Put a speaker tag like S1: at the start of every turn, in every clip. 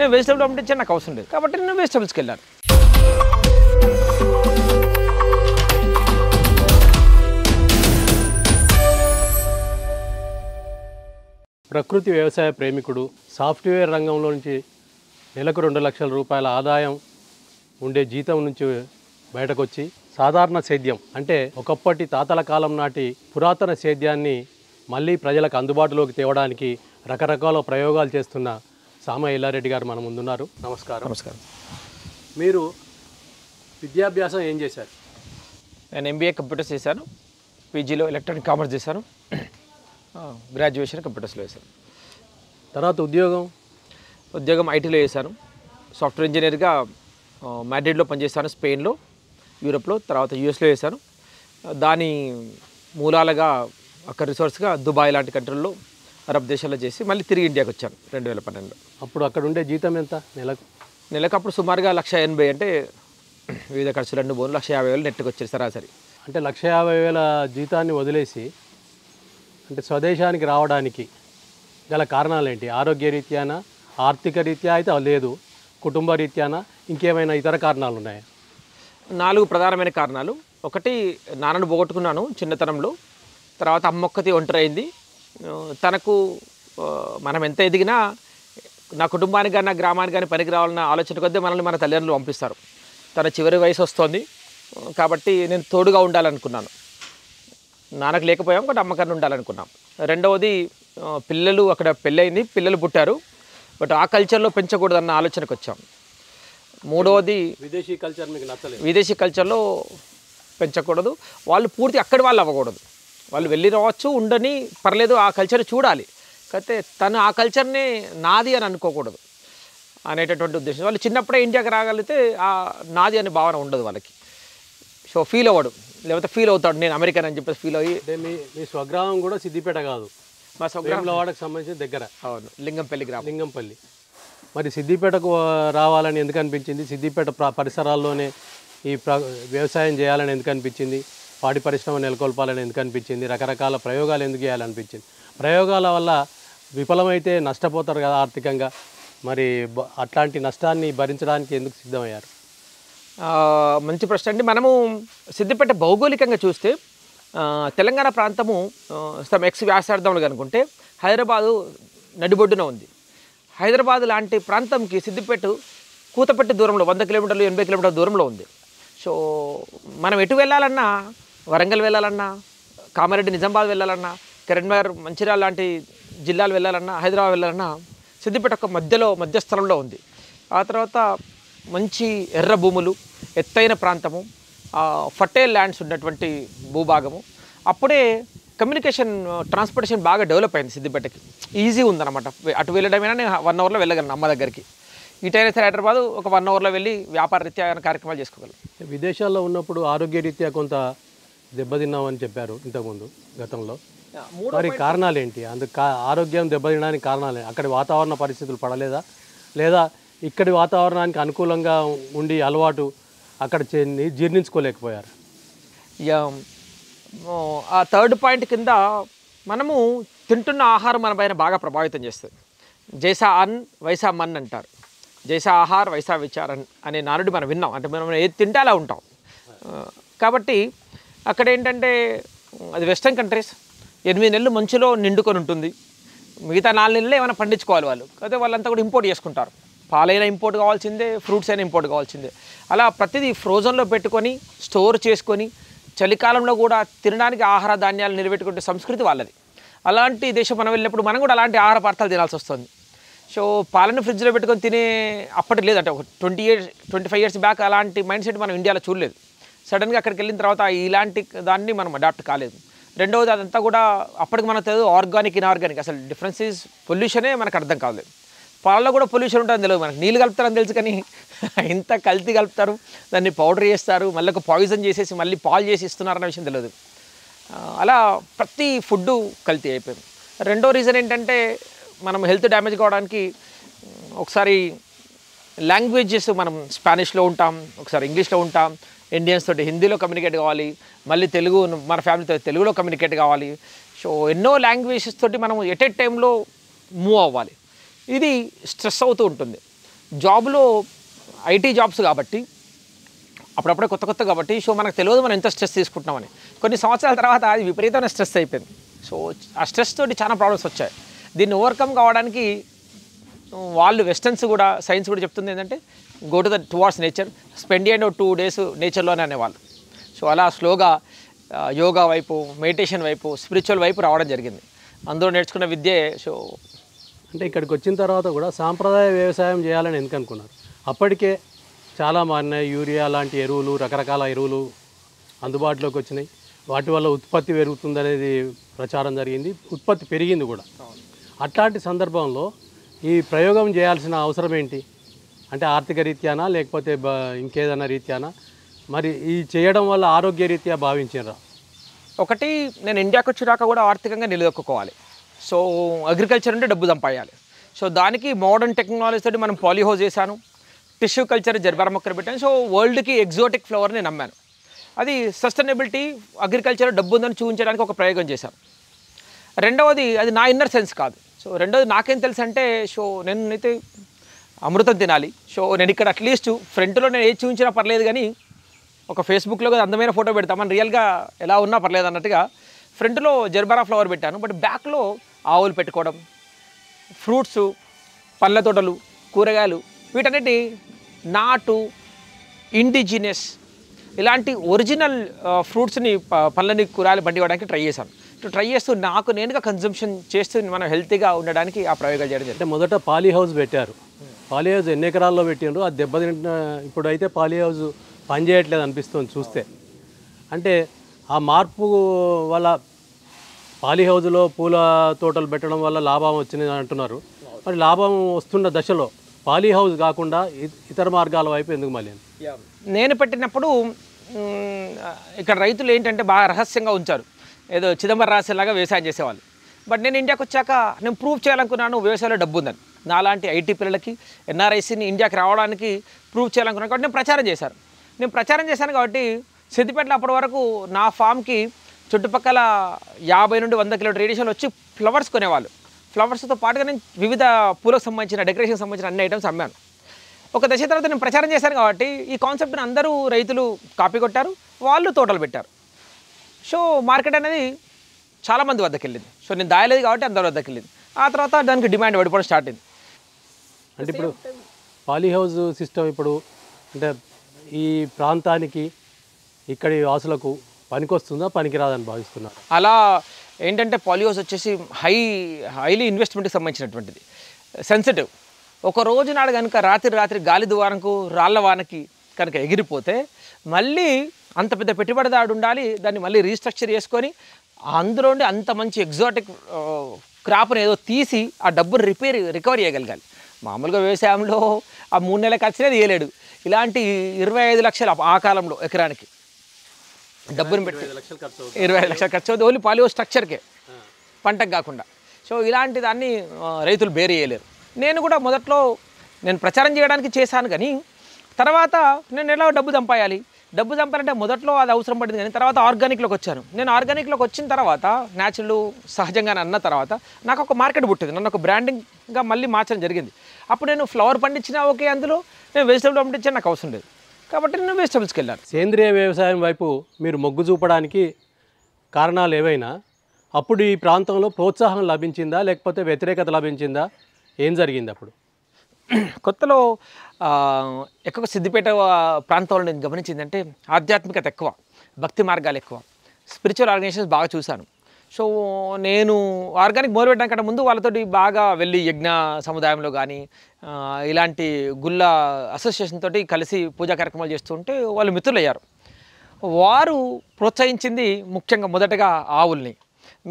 S1: నేను వెజిటబుల్ పంపించాను నాకు అవసరం లేదు కాబట్టి నేను వెజిటబుల్స్కి వెళ్ళాను
S2: ప్రకృతి వ్యవసాయ ప్రేమికుడు సాఫ్ట్వేర్ రంగంలో నుంచి నెలకు రెండు లక్షల రూపాయల ఆదాయం ఉండే జీతం నుంచి బయటకొచ్చి సాధారణ సేద్యం అంటే ఒకప్పటి తాతల కాలం నాటి పురాతన సేద్యాన్ని మళ్ళీ ప్రజలకు అందుబాటులోకి తేవడానికి రకరకాల ప్రయోగాలు చేస్తున్న సామ ఎల్లారెడ్డి గారు మన ముందున్నారు నమస్కారం నమస్కారం మీరు విద్యాభ్యాసం ఏం చేశారు
S1: నేను ఎంబీఏ కంప్యూటర్స్ చేశాను పీజీలో ఎలక్ట్రానిక్ కామర్స్ చేశాను గ్రాడ్యుయేషన్ కంప్యూటర్స్లో చేశాను తర్వాత ఉద్యోగం ఉద్యోగం ఐటీలో చేశాను సాఫ్ట్వేర్ ఇంజనీర్గా మ్యాడ్రిడ్లో పనిచేశాను స్పెయిన్లో యూరోప్లో తర్వాత యూఎస్లో చేశాను దాని మూలాలుగా అక్కడ రిసోర్స్గా దుబాయ్ లాంటి కంట్రీల్లో అరబ్ దేశాల్లో చేసి మళ్ళీ తిరిగి ఇండియాకి వచ్చాను రెండు వేల పన్నెండులో అప్పుడు అక్కడ ఉండే జీతం ఎంత నెలకు
S2: నెలకు అప్పుడు సుమారుగా లక్ష ఎనభై అంటే వివిధ ఖర్చులు రెండు బోన్లు లక్ష యాభై వేలు నెట్టుకు వచ్చేది సరాసరి అంటే లక్ష యాభై వేల జీతాన్ని వదిలేసి అంటే స్వదేశానికి రావడానికి గల కారణాలు ఏంటి ఆరోగ్య రీత్యాన ఆర్థిక రీత్యా అయితే లేదు కుటుంబ రీత్యాన ఇంకేమైనా ఇతర కారణాలు ఉన్నాయా నాలుగు ప్రధానమైన కారణాలు
S1: ఒకటి నాన్నను పోగొట్టుకున్నాను చిన్నతనంలో తర్వాత అమ్మొక్కతి అయింది తనకు మనం ఎంత ఎదిగినా నా కుటుంబానికి కానీ నా గ్రామానికి కానీ పనికి రావాలన్న ఆలోచన కొద్దీ మనల్ని మన తల్లిదండ్రులు పంపిస్తారు తన చివరి వయసు వస్తుంది కాబట్టి నేను తోడుగా ఉండాలనుకున్నాను నాన్నకు లేకపోయాం కాబట్టి అమ్మకారిని ఉండాలనుకున్నాం రెండవది పిల్లలు అక్కడ పెళ్ళయింది పిల్లలు పుట్టారు బట్ ఆ కల్చర్లో పెంచకూడదన్న ఆలోచనకు వచ్చాం మూడవది
S2: విదేశీ కల్చర్ మీకు నచ్చలేదు
S1: విదేశీ కల్చర్లో పెంచకూడదు వాళ్ళు పూర్తి అక్కడి వాళ్ళు అవ్వకూడదు వాళ్ళు వెళ్ళి రావచ్చు ఉండని పర్లేదు ఆ కల్చర్ చూడాలి కాకపోతే తను ఆ కల్చర్ని నాది అని అనుకోకూడదు అనేటటువంటి ఉద్దేశం వాళ్ళు చిన్నప్పుడే ఇండియాకి రాగలిగితే ఆ నాది అనే భావన ఉండదు వాళ్ళకి సో ఫీల్ అవ్వడు
S2: లేకపోతే ఫీల్ అవుతాడు నేను అమెరికన్ అని చెప్పేసి ఫీల్ అయ్యి మీ మీ స్వగ్రామం కూడా సిద్దిపేట కాదు మా స్వగ్రామంలో వాడకు సంబంధించిన దగ్గర అవును లింగంపల్లి గ్రామం లింగంపల్లి మరి సిద్దిపేటకు రావాలని ఎందుకు అనిపించింది సిద్దిపేట పరిసరాల్లోనే ఈ వ్యవసాయం చేయాలని ఎందుకు అనిపించింది పాడి పరిశ్రమ నెలకొల్పాలని ఎందుకు అనిపించింది రకరకాల ప్రయోగాలు ఎందుకు చేయాలనిపించింది ప్రయోగాల వల్ల విఫలమైతే నష్టపోతారు కదా ఆర్థికంగా మరి అట్లాంటి నష్టాన్ని భరించడానికి ఎందుకు సిద్ధమయ్యారు మంచి ప్రశ్న అండి మనము సిద్దిపేట
S1: భౌగోళికంగా చూస్తే తెలంగాణ ప్రాంతము సమ్ ఎక్స్ వ్యాసార్థములు కనుకుంటే హైదరాబాదు నడిబొడ్డున ఉంది హైదరాబాద్ లాంటి ప్రాంతంకి సిద్దిపేట కూతపెట్టి దూరంలో వంద కిలోమీటర్లు ఎనభై కిలోమీటర్ల దూరంలో ఉంది సో మనం ఎటు వెళ్ళాలన్నా వరంగల్ వెళ్ళాలన్నా కామారెడ్డి నిజామాబాద్ వెళ్ళాలన్నా కరీంనగర్ మంచిర్యాల లాంటి జిల్లాలు వెళ్ళాలన్నా హైదరాబాద్ వెళ్ళాలన్నా సిద్దిపేట ఒక మధ్యలో మధ్యస్థలంలో ఉంది ఆ తర్వాత మంచి ఎర్ర భూములు ఎత్తైన ప్రాంతము ఫర్టైల్ ల్యాండ్స్ ఉన్నటువంటి భూభాగము అప్పుడే కమ్యూనికేషన్ ట్రాన్స్పోర్టేషన్ బాగా డెవలప్ అయింది సిద్దిపేటకి ఈజీ ఉందన్నమాట అటు వెళ్ళడమైనా నేను వన్ అవర్లో వెళ్ళగలను అమ్మ దగ్గరికి ఇటైనా సరే హైదరాబాద్ ఒక వన్ అవర్లో వెళ్ళి వ్యాపార రీత్యా కార్యక్రమాలు చేసుకోగలను
S2: విదేశాల్లో ఉన్నప్పుడు ఆరోగ్య రీత్యా కొంత దెబ్బతిన్నామని చెప్పారు ఇంతకుముందు గతంలో మరి కారణాలు ఏంటి అందుకు ఆరోగ్యం దెబ్బతినడానికి కారణాలు అక్కడి వాతావరణ పరిస్థితులు పడలేదా లేదా ఇక్కడి వాతావరణానికి అనుకూలంగా ఉండి అలవాటు అక్కడ జీర్ణించుకోలేకపోయారు ఆ థర్డ్ పాయింట్ కింద మనము తింటున్న
S1: ఆహారం మన పైన బాగా ప్రభావితం చేస్తుంది జైసా అన్ వైసా మన్ అంటారు జైసా ఆహార్ వైసా విచారన్ అనే నానుడి మనం విన్నాం అంటే మనం ఏది తింటే అలా ఉంటాం కాబట్టి అక్కడ ఏంటంటే అది వెస్టర్న్ కంట్రీస్ ఎనిమిది నెలలు మంచులో నిండుకొని ఉంటుంది మిగతా నాలుగు నెలలు ఏమైనా పండించుకోవాలి వాళ్ళు అయితే వాళ్ళంతా కూడా ఇంపోర్ట్ చేసుకుంటారు పాలైనా ఇంపోర్ట్ కావాల్సిందే ఫ్రూట్స్ అయినా ఇంపోర్ట్ కావాల్సిందే అలా ప్రతిదీ ఫ్రోజన్లో పెట్టుకొని స్టోర్ చేసుకొని చలికాలంలో కూడా తినడానికి ఆహార ధాన్యాలు నిలబెట్టుకుంటే సంస్కృతి వాళ్ళది అలాంటి దేశం మనం వెళ్ళినప్పుడు మనం కూడా అలాంటి ఆహార పదార్థాలు తినాల్సి వస్తుంది సో పాలను ఫ్రిడ్జ్లో పెట్టుకొని తినే అప్పటి లేదంటే ఒక twenty years twenty five years back అలాంటి మైండ్ సెట్ మనం ఇండియాలో చూడలేదు సడన్గా అక్కడికి వెళ్ళిన తర్వాత ఇలాంటి దాన్ని మనం అడాప్ట్ కాలేదు రెండవది అదంతా కూడా అప్పటికి మనకు తెలియదు ఆర్గానిక్ ఇన్ఆర్గానిక్ అసలు డిఫరెన్స్ ఈజ్ పొల్యూషనే మనకు అర్థం కాలేదు పాలలో కూడా పొల్యూషన్ ఉంటుందని తెలియదు మనకు నీళ్ళు కలుపుతారని తెలుసు కానీ ఇంత కల్తీ కలుపుతారు దాన్ని పౌడర్ చేస్తారు మళ్ళీ ఒక పాయిజన్ చేసేసి మళ్ళీ పాలు చేసి ఇస్తున్నారన్న విషయం తెలియదు అలా ప్రతి ఫుడ్ కల్తీ అయిపోయింది రెండో రీజన్ ఏంటంటే మనం హెల్త్ డ్యామేజ్ కావడానికి ఒకసారి లాంగ్వేజెస్ మనం స్పానిష్లో ఉంటాం ఒకసారి ఇంగ్లీష్లో ఉంటాం ఇండియన్స్ తోటి హిందీలో కమ్యూనికేట్ కావాలి మళ్ళీ తెలుగు మన ఫ్యామిలీతో తెలుగులో కమ్యూనికేట్ కావాలి సో ఎన్నో లాంగ్వేజెస్ తోటి మనం ఎట్ ఎట్ టైంలో మూవ్ అవ్వాలి ఇది స్ట్రెస్ అవుతూ ఉంటుంది జాబ్లో ఐటీ జాబ్స్ కాబట్టి అప్పుడప్పుడే కొత్త కొత్త కాబట్టి సో మనకు తెలియదు మనం ఎంత స్ట్రెస్ తీసుకుంటున్నామని కొన్ని సంవత్సరాల తర్వాత అది విపరీతమైన స్ట్రెస్ అయిపోయింది సో ఆ స్ట్రెస్ తోటి చాలా ప్రాబ్లమ్స్ వచ్చాయి దీన్ని ఓవర్కమ్ కావడానికి వాళ్ళు వెస్టర్న్స్ కూడా సైన్స్ కూడా చెప్తుంది ఏంటంటే go to the towards nature spend and two days నేచర్లోనే అనేవాళ్ళు సో అలా స్లోగా యోగా వైపు మెడిటేషన్ వైపు స్పిరిచువల్ వైపు రావడం జరిగింది అందరూ నేర్చుకున్న
S2: విద్యే సో అంటే ఇక్కడికి వచ్చిన తర్వాత కూడా సాంప్రదాయ వ్యవసాయం చేయాలని ఎందుకు అనుకున్నారు అప్పటికే చాలా మారినాయి యూరియా లాంటి ఎరువులు రకరకాల ఎరువులు అందుబాటులోకి వచ్చినాయి వాటి వల్ల ఉత్పత్తి పెరుగుతుందనేది ప్రచారం జరిగింది ఉత్పత్తి పెరిగింది కూడా అట్లాంటి సందర్భంలో ఈ ప్రయోగం చేయాల్సిన అవసరం ఏంటి అంటే ఆర్థిక రీత్యానా లేకపోతే ఇంకేదైనా రీత్యానా మరి ఈ చేయడం వల్ల ఆరోగ్య రీత్యా భావించారా ఒకటి నేను ఇండియాకి వచ్చినాక కూడా ఆర్థికంగా నిలదొక్కుకోవాలి సో
S1: అగ్రికల్చర్ అంటే డబ్బు సంపాయాలి సో దానికి మోడర్న్ టెక్నాలజీ తోటి మనం పాలిహోజ్ చేశాను టిష్యూ కల్చర్ జర్బార మొక్కలు పెట్టాను సో వరల్డ్కి ఎగ్జోటిక్ నేను నమ్మాను అది సస్టైనబిలిటీ అగ్రికల్చర్ డబ్బు ఉందని చూపించడానికి ఒక ప్రయోగం చేశాను రెండవది అది నా ఇన్నర్ సెన్స్ కాదు సో రెండవది నాకేం తెలుసు అంటే సో నేనైతే అమృతం తినాలి సో నేను ఇక్కడ అట్లీస్ట్ ఫ్రంట్లో నేను ఏది చూపించినా పర్లేదు కానీ ఒక ఫేస్బుక్లో కదా అందమైన ఫోటో పెడతామని రియల్గా ఎలా ఉన్నా పర్లేదు అన్నట్టుగా ఫ్రంట్లో జర్బరా ఫ్లవర్ పెట్టాను బట్ బ్యాక్లో ఆవులు పెట్టుకోవడం ఫ్రూట్స్ పళ్ళ తోటలు కూరగాయలు వీటన్నిటి నాటు ఇండిజినస్ ఇలాంటి ఒరిజినల్ ఫ్రూట్స్ని పళ్ళని కూరగాయలు బండి ఇవ్వడానికి ట్రై చేశాను ట్రై చేస్తూ నాకు నేనుగా కన్జంప్షన్ చేస్తూ
S2: మనం హెల్తీగా ఉండడానికి ఆ ప్రయోగాలు చేయడం జరిగింది మొదట పాలీ హౌస్ పెట్టారు పాలి హౌజ్ ఎన్ని ఎకరాల్లో పెట్టిండ్రు అది తింటున్న ఇప్పుడు అయితే పాలి హౌజ్ పనిచేయట్లేదు అనిపిస్తుంది చూస్తే అంటే ఆ మార్పు వల్ల పాలి హౌజ్లో పూల తోటలు పెట్టడం వల్ల లాభం వచ్చింది అంటున్నారు మరి లాభం వస్తున్న దశలో పాలి హౌజ్ కాకుండా ఇతర మార్గాల వైపు ఎందుకు మళ్ళీ నేను పెట్టినప్పుడు ఇక్కడ
S1: రైతులు ఏంటంటే బాగా రహస్యంగా ఉంచారు ఏదో చిదంబరం రాసేలాగా వ్యవసాయం చేసేవాళ్ళు బట్ నేను ఇండియాకి వచ్చాక నేను ప్రూవ్ చేయాలనుకున్నాను వ్యవసాయంలో డబ్బు ఉందని నాలాంటి ఐటీ పిల్లలకి ఎన్ఆర్ఐసిని ఇండియాకి రావడానికి ప్రూవ్ చేయాలనుకున్నాను కాబట్టి నేను ప్రచారం చేశాను నేను ప్రచారం చేశాను కాబట్టి సిద్దిపేటలో అప్పటి వరకు నా ఫామ్కి చుట్టుపక్కల యాభై నుండి వంద కిలోమీటర్ రేడియేషన్ వచ్చి ఫ్లవర్స్ కొనేవాళ్ళు ఫ్లవర్స్తో పాటుగా నేను వివిధ పూలకు సంబంధించిన డెకరేషన్కి సంబంధించిన అన్ని ఐటమ్స్ అమ్మాను ఒక దశ తర్వాత నేను ప్రచారం చేశాను కాబట్టి ఈ కాన్సెప్ట్ని అందరూ రైతులు కాపీ కొట్టారు వాళ్ళు తోటలు పెట్టారు సో మార్కెట్ అనేది చాలామంది వద్దకెళ్ళింది సో నేను దాయలేదు కాబట్టి అందరి వద్దకు
S2: వెళ్ళింది ఆ తర్వాత దానికి డిమాండ్ పడిపోవడం స్టార్ట్ అయింది అంటే ఇప్పుడు పాలీ హౌస్ సిస్టమ్ ఇప్పుడు అంటే ఈ ప్రాంతానికి ఇక్కడి వాసులకు పనికి వస్తుందా పనికిరాదని భావిస్తున్నారు
S1: అలా ఏంటంటే పాలీహౌస్ వచ్చేసి హై హైలీ ఇన్వెస్ట్మెంట్కి సంబంధించినటువంటిది సెన్సిటివ్ ఒక రోజు నాడు కనుక రాత్రి రాత్రి గాలి ద్వారంకు రాళ్ళ వానకి కనుక ఎగిరిపోతే మళ్ళీ అంత పెద్ద పెట్టుబడిదాడు ఉండాలి దాన్ని మళ్ళీ రీస్ట్రక్చర్ చేసుకొని అందులోండి అంత మంచి ఎగ్జాటిక్ క్రాప్ని ఏదో తీసి ఆ డబ్బును రిపేర్ రికవరీ చేయగలగాలి మామూలుగా వ్యవసాయంలో ఆ మూడు నెలలకు వచ్చినా తీయలేడు ఇలాంటి ఇరవై ఐదు లక్షలు ఆ కాలంలో ఎకరానికి డబ్బును పెట్టి ఇరవై ఐదు లక్షలు ఖర్చు అవుతుంది ఓన్లీ పాలియో స్ట్రక్చర్కే పంటకు కాకుండా సో ఇలాంటి దాన్ని రైతులు బేర్ చేయలేరు నేను కూడా మొదట్లో నేను ప్రచారం చేయడానికి చేశాను కానీ తర్వాత నేను ఎలా డబ్బు చంపాయాలి డబ్బు చంపాలంటే మొదట్లో అది అవసరం పడింది కానీ తర్వాత ఆర్గానిక్లోకి వచ్చాను నేను ఆర్గానిక్లోకి వచ్చిన తర్వాత న్యాచురల్ సహజంగా అన్న తర్వాత నాకు ఒక మార్కెట్ పుట్టింది నన్ను ఒక బ్రాండింగ్గా మళ్ళీ మార్చడం జరిగింది అప్పుడు నేను ఫ్లవర్ పండించినా ఓకే అందులో
S2: నేను వెజిటబుల్ పండించినా నాకు అవసరం లేదు కాబట్టి నేను వెజిటబుల్స్కి వెళ్ళాను సేంద్రియ వ్యవసాయం వైపు మీరు మొగ్గు చూపడానికి కారణాలు ఏవైనా అప్పుడు ఈ ప్రాంతంలో ప్రోత్సాహం లభించిందా లేకపోతే వ్యతిరేకత లభించిందా ఏం జరిగింది అప్పుడు కొత్తలో
S1: ఎక్కువ సిద్దిపేట ప్రాంతంలో నేను గమనించిందంటే ఆధ్యాత్మికత ఎక్కువ భక్తి మార్గాలు ఎక్కువ స్పిరిచువల్ ఆర్గనైజేషన్స్ బాగా చూశాను సో నేను ఆర్గానిక్ మోర్ పెట్టడానికంటే ముందు వాళ్ళతోటి బాగా వెళ్ళి యజ్ఞ సముదాయంలో కానీ ఇలాంటి గుళ్ళ అసోసియేషన్ తోటి కలిసి పూజా కార్యక్రమాలు చేస్తుంటే వాళ్ళు మిత్రులయ్యారు వారు ప్రోత్సహించింది ముఖ్యంగా మొదటగా ఆవుల్ని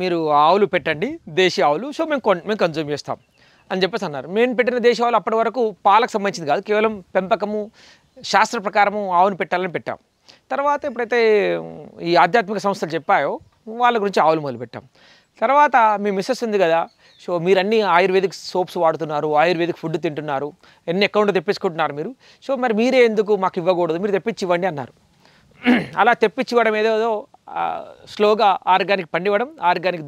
S1: మీరు ఆవులు పెట్టండి దేశీ ఆవులు సో మేము మేము కన్జ్యూమ్ చేస్తాం అని చెప్పేసి అన్నారు మేము పెట్టిన దేశీ ఆవులు అప్పటి వరకు పాలకు సంబంధించింది కాదు కేవలం పెంపకము శాస్త్ర ప్రకారము ఆవును పెట్టాలని పెట్టాం తర్వాత ఎప్పుడైతే ఈ ఆధ్యాత్మిక సంస్థలు చెప్పాయో వాళ్ళ గురించి ఆవులు మొదలుపెట్టాం తర్వాత మీ మిస్సెస్ ఉంది కదా సో మీరు అన్ని ఆయుర్వేదిక్ సోప్స్ వాడుతున్నారు ఆయుర్వేదిక్ ఫుడ్ తింటున్నారు ఎన్ని అకౌంట్ తెప్పించుకుంటున్నారు మీరు సో మరి మీరే ఎందుకు మాకు ఇవ్వకూడదు మీరు తెప్పించి ఇవ్వండి అన్నారు అలా తెప్పించివ్వడం ఏదేదో స్లోగా ఆర్గానిక్ పండివ్వడం ఆర్గానిక్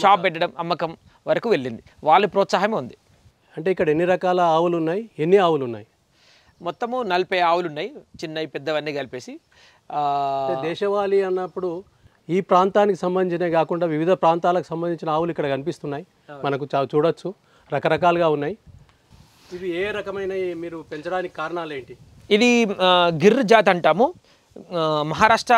S1: షాప్ పెట్టడం అమ్మకం వరకు
S2: వెళ్ళింది వాళ్ళ ప్రోత్సాహమే ఉంది అంటే ఇక్కడ ఎన్ని రకాల ఆవులు ఉన్నాయి ఎన్ని ఆవులు ఉన్నాయి
S1: మొత్తము నలభై ఆవులు ఉన్నాయి చిన్నవి పెద్దవన్నీ కలిపేసి దేశవాళీ అన్నప్పుడు
S2: ఈ ప్రాంతానికి సంబంధించినవి కాకుండా వివిధ ప్రాంతాలకు సంబంధించిన ఆవులు ఇక్కడ కనిపిస్తున్నాయి మనకు చూడొచ్చు రకరకాలుగా ఉన్నాయి ఇవి ఏ రకమైన మీరు పెంచడానికి కారణాలు ఏంటి
S1: ఇది గిర్ జాతి అంటాము మహారాష్ట్ర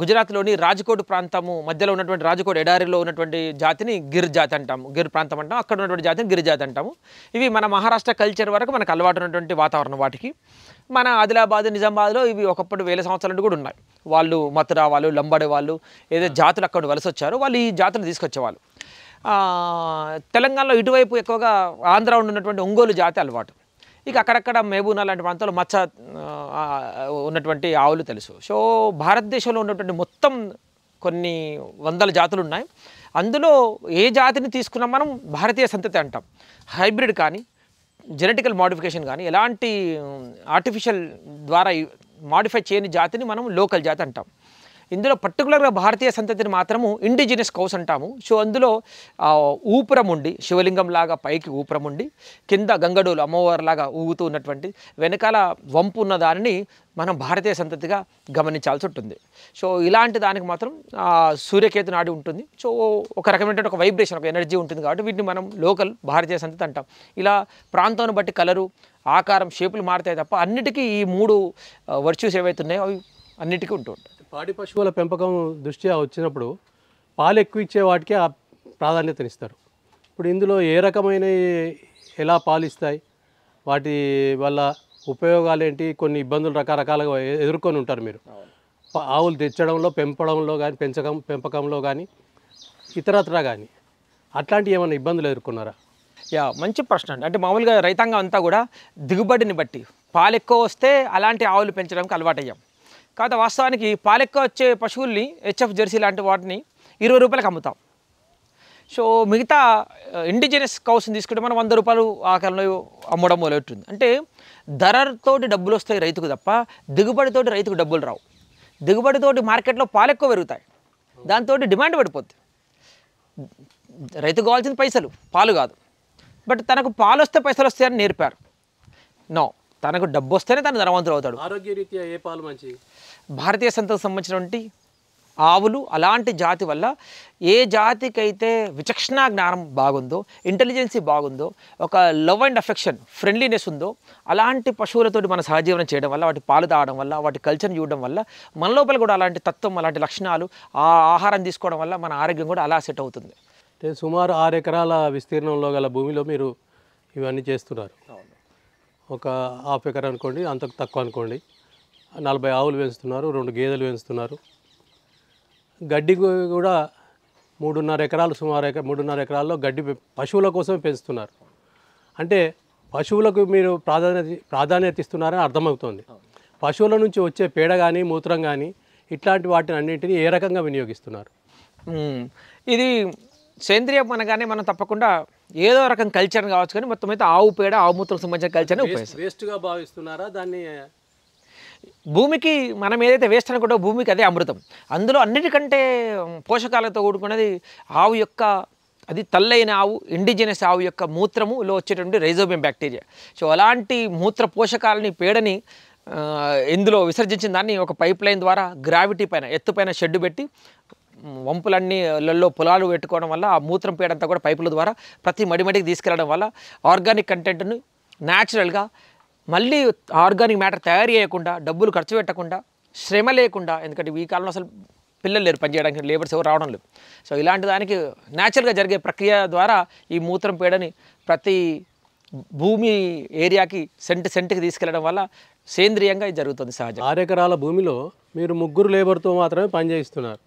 S1: గుజరాత్లోని రాజకోట్ ప్రాంతము మధ్యలో ఉన్నటువంటి రాజకోట్ ఎడారిలో ఉన్నటువంటి జాతిని గిర్ జాతి అంటాము గిర్ ప్రాంతం అంటాం అక్కడ ఉన్నటువంటి జాతిని గిర్ జాతి అంటాము ఇవి మన మహారాష్ట్ర కల్చర్ వరకు మనకు అలవాటు ఉన్నటువంటి వాతావరణం వాటికి మన ఆదిలాబాద్ నిజామాబాద్లో ఇవి ఒకప్పుడు వేల సంవత్సరాలు కూడా ఉన్నాయి వాళ్ళు మథురా వాళ్ళు లంబాడి వాళ్ళు ఏదో జాతులు అక్కడ వలస వచ్చారో వాళ్ళు ఈ జాతులు తీసుకొచ్చేవాళ్ళు తెలంగాణలో ఇటువైపు ఎక్కువగా ఆంధ్ర ఉన్నటువంటి ఒంగోలు జాతి అలవాటు ఇక అక్కడక్కడ మేబూనా లాంటి ప్రాంతాల్లో మచ్చ ఉన్నటువంటి ఆవులు తెలుసు సో భారతదేశంలో ఉన్నటువంటి మొత్తం కొన్ని వందల జాతులు ఉన్నాయి అందులో ఏ జాతిని తీసుకున్నా మనం భారతీయ సంతతి అంటాం హైబ్రిడ్ కానీ జెనెటికల్ మాడిఫికేషన్ కానీ ఎలాంటి ఆర్టిఫిషియల్ ద్వారా మాడిఫై చేయని జాతిని మనం లోకల్ జాతి అంటాం ఇందులో పర్టికులర్గా భారతీయ సంతతిని మాత్రము ఇండిజినస్ కౌస్ అంటాము సో అందులో ఊపురం ఉండి శివలింగం లాగా పైకి ఊపురం ఉండి కింద గంగడోలు అమ్మవారి లాగా ఊగుతూ ఉన్నటువంటి వెనకాల వంపు ఉన్న దానిని మనం భారతీయ సంతతిగా గమనించాల్సి ఉంటుంది సో ఇలాంటి దానికి మాత్రం సూర్యకేతు నాడి ఉంటుంది సో ఒక రకమైనటువంటి ఒక వైబ్రేషన్ ఒక ఎనర్జీ ఉంటుంది కాబట్టి వీటిని మనం లోకల్ భారతీయ సంతతి అంటాం ఇలా ప్రాంతాన్ని బట్టి కలరు ఆకారం షేపులు మారుతాయి తప్ప అన్నిటికీ ఈ మూడు వర్చ్యూస్ ఏవైతున్నాయో అవి అన్నిటికీ ఉంటూ ఉంటాయి పాడి పశువుల
S2: పెంపకం దృష్ట్యా వచ్చినప్పుడు పాలు ఎక్కువ ఇచ్చే వాటికే ఆ ప్రాధాన్యతనిస్తారు ఇప్పుడు ఇందులో ఏ రకమైన ఎలా పాలు ఇస్తాయి వాటి వల్ల ఉపయోగాలు ఏంటి కొన్ని ఇబ్బందులు రకరకాలుగా ఎదుర్కొని ఉంటారు మీరు ఆవులు తెచ్చడంలో పెంపడంలో కానీ పెంచకం పెంపకంలో కానీ ఇతరత్రా కానీ అట్లాంటి ఏమైనా ఇబ్బందులు ఎదుర్కొన్నారా యా మంచి ప్రశ్న అండి అంటే మామూలుగా రైతాంగం అంతా కూడా దిగుబడిని బట్టి
S1: పాలు ఎక్కువ వస్తే అలాంటి ఆవులు పెంచడానికి అలవాటయ్యాం కాకపోతే వాస్తవానికి పాలెక్క వచ్చే పశువుల్ని హెచ్ఎఫ్ జెర్సీ లాంటి వాటిని ఇరవై రూపాయలకు అమ్ముతాం సో మిగతా ఇండిజినస్ కౌస్ని తీసుకుంటే మనం వంద రూపాయలు ఆ కాలంలో అమ్మడం మొదలెట్టుంది అంటే ధరతోటి డబ్బులు వస్తాయి రైతుకు తప్ప దిగుబడితోటి రైతుకు డబ్బులు రావు దిగుబడితోటి మార్కెట్లో పాలెక్కువ పెరుగుతాయి దాంతో డిమాండ్ పడిపోద్ది రైతుకు కావాల్సిన పైసలు పాలు కాదు బట్ తనకు పాలు వస్తే పైసలు వస్తాయని నేర్పారు నో తనకు డబ్బు వస్తేనే తను ధనవంతుడు అవుతాడు
S2: ఆరోగ్య రీత్యా ఏ పాలు మంచి
S1: భారతీయ సంతకు సంబంధించినటువంటి ఆవులు అలాంటి జాతి వల్ల ఏ జాతికైతే విచక్షణ జ్ఞానం బాగుందో ఇంటెలిజెన్సీ బాగుందో ఒక లవ్ అండ్ అఫెక్షన్ ఫ్రెండ్లీనెస్ ఉందో అలాంటి పశువులతోటి మన సహజీవనం చేయడం వల్ల వాటి పాలు తాగడం వల్ల వాటి కల్చర్ని చూడడం వల్ల మన లోపల కూడా అలాంటి తత్వం అలాంటి
S2: లక్షణాలు ఆ ఆహారం తీసుకోవడం వల్ల మన ఆరోగ్యం కూడా అలా సెట్ అవుతుంది సుమారు ఆరు ఎకరాల విస్తీర్ణంలో గల భూమిలో మీరు ఇవన్నీ చేస్తున్నారు ఒక హాఫ్ ఎకర్ అనుకోండి అంతకు తక్కువ అనుకోండి నలభై ఆవులు పెంచుతున్నారు రెండు గేదెలు పెంచుతున్నారు గడ్డి కూడా మూడున్నర ఎకరాలు సుమారు ఎక మూడున్నర ఎకరాల్లో గడ్డి పశువుల కోసం పెంచుతున్నారు అంటే పశువులకు మీరు ప్రాధాన్యత ప్రాధాన్యత ఇస్తున్నారని అర్థమవుతోంది పశువుల నుంచి వచ్చే పేడ కానీ మూత్రం కానీ ఇట్లాంటి వాటిని అన్నింటినీ ఏ రకంగా వినియోగిస్తున్నారు ఇది సేంద్రియం అనగానే మనం
S1: తప్పకుండా ఏదో రకం కల్చర్ కావచ్చు కానీ మొత్తం అయితే ఆవు పేడ ఆవు మూత్రం సంబంధించిన కల్చర్ని
S2: వేస్ట్గా భావిస్తున్నారా దాన్ని
S1: భూమికి మనం ఏదైతే వేస్ట్ అనుకుంటో భూమికి అదే అమృతం అందులో అన్నిటికంటే పోషకాలతో కూడుకున్నది ఆవు యొక్క అది తల్లైన ఆవు ఇండిజినస్ ఆవు యొక్క మూత్రములో వచ్చేటువంటి రైజోబియం బ్యాక్టీరియా సో అలాంటి మూత్ర పోషకాలని పేడని ఇందులో విసర్జించిన దాన్ని ఒక పైప్ లైన్ ద్వారా గ్రావిటీ పైన ఎత్తుపైన షెడ్ పెట్టి వంపులన్నీ లలో పొలాలు పెట్టుకోవడం వల్ల ఆ మూత్రం పేడంతా కూడా పైపుల ద్వారా ప్రతి మడిమడికి తీసుకెళ్ళడం వల్ల ఆర్గానిక్ కంటెంట్ను న్యాచురల్గా మళ్ళీ ఆర్గానిక్ మ్యాటర్ తయారు చేయకుండా డబ్బులు ఖర్చు పెట్టకుండా శ్రమ లేకుండా ఎందుకంటే ఈ కాలంలో అసలు పిల్లలు లేరు పనిచేయడానికి లేబర్స్ ఎవరు రావడం లేదు సో ఇలాంటి దానికి న్యాచురల్గా జరిగే ప్రక్రియ ద్వారా ఈ మూత్రం పేడని ప్రతి భూమి ఏరియాకి సెంటు సెంటుకి తీసుకెళ్లడం
S2: వల్ల సేంద్రియంగా ఇది జరుగుతుంది సహజం ఆరు ఎకరాల భూమిలో మీరు ముగ్గురు లేబర్తో మాత్రమే పనిచేస్తున్నారు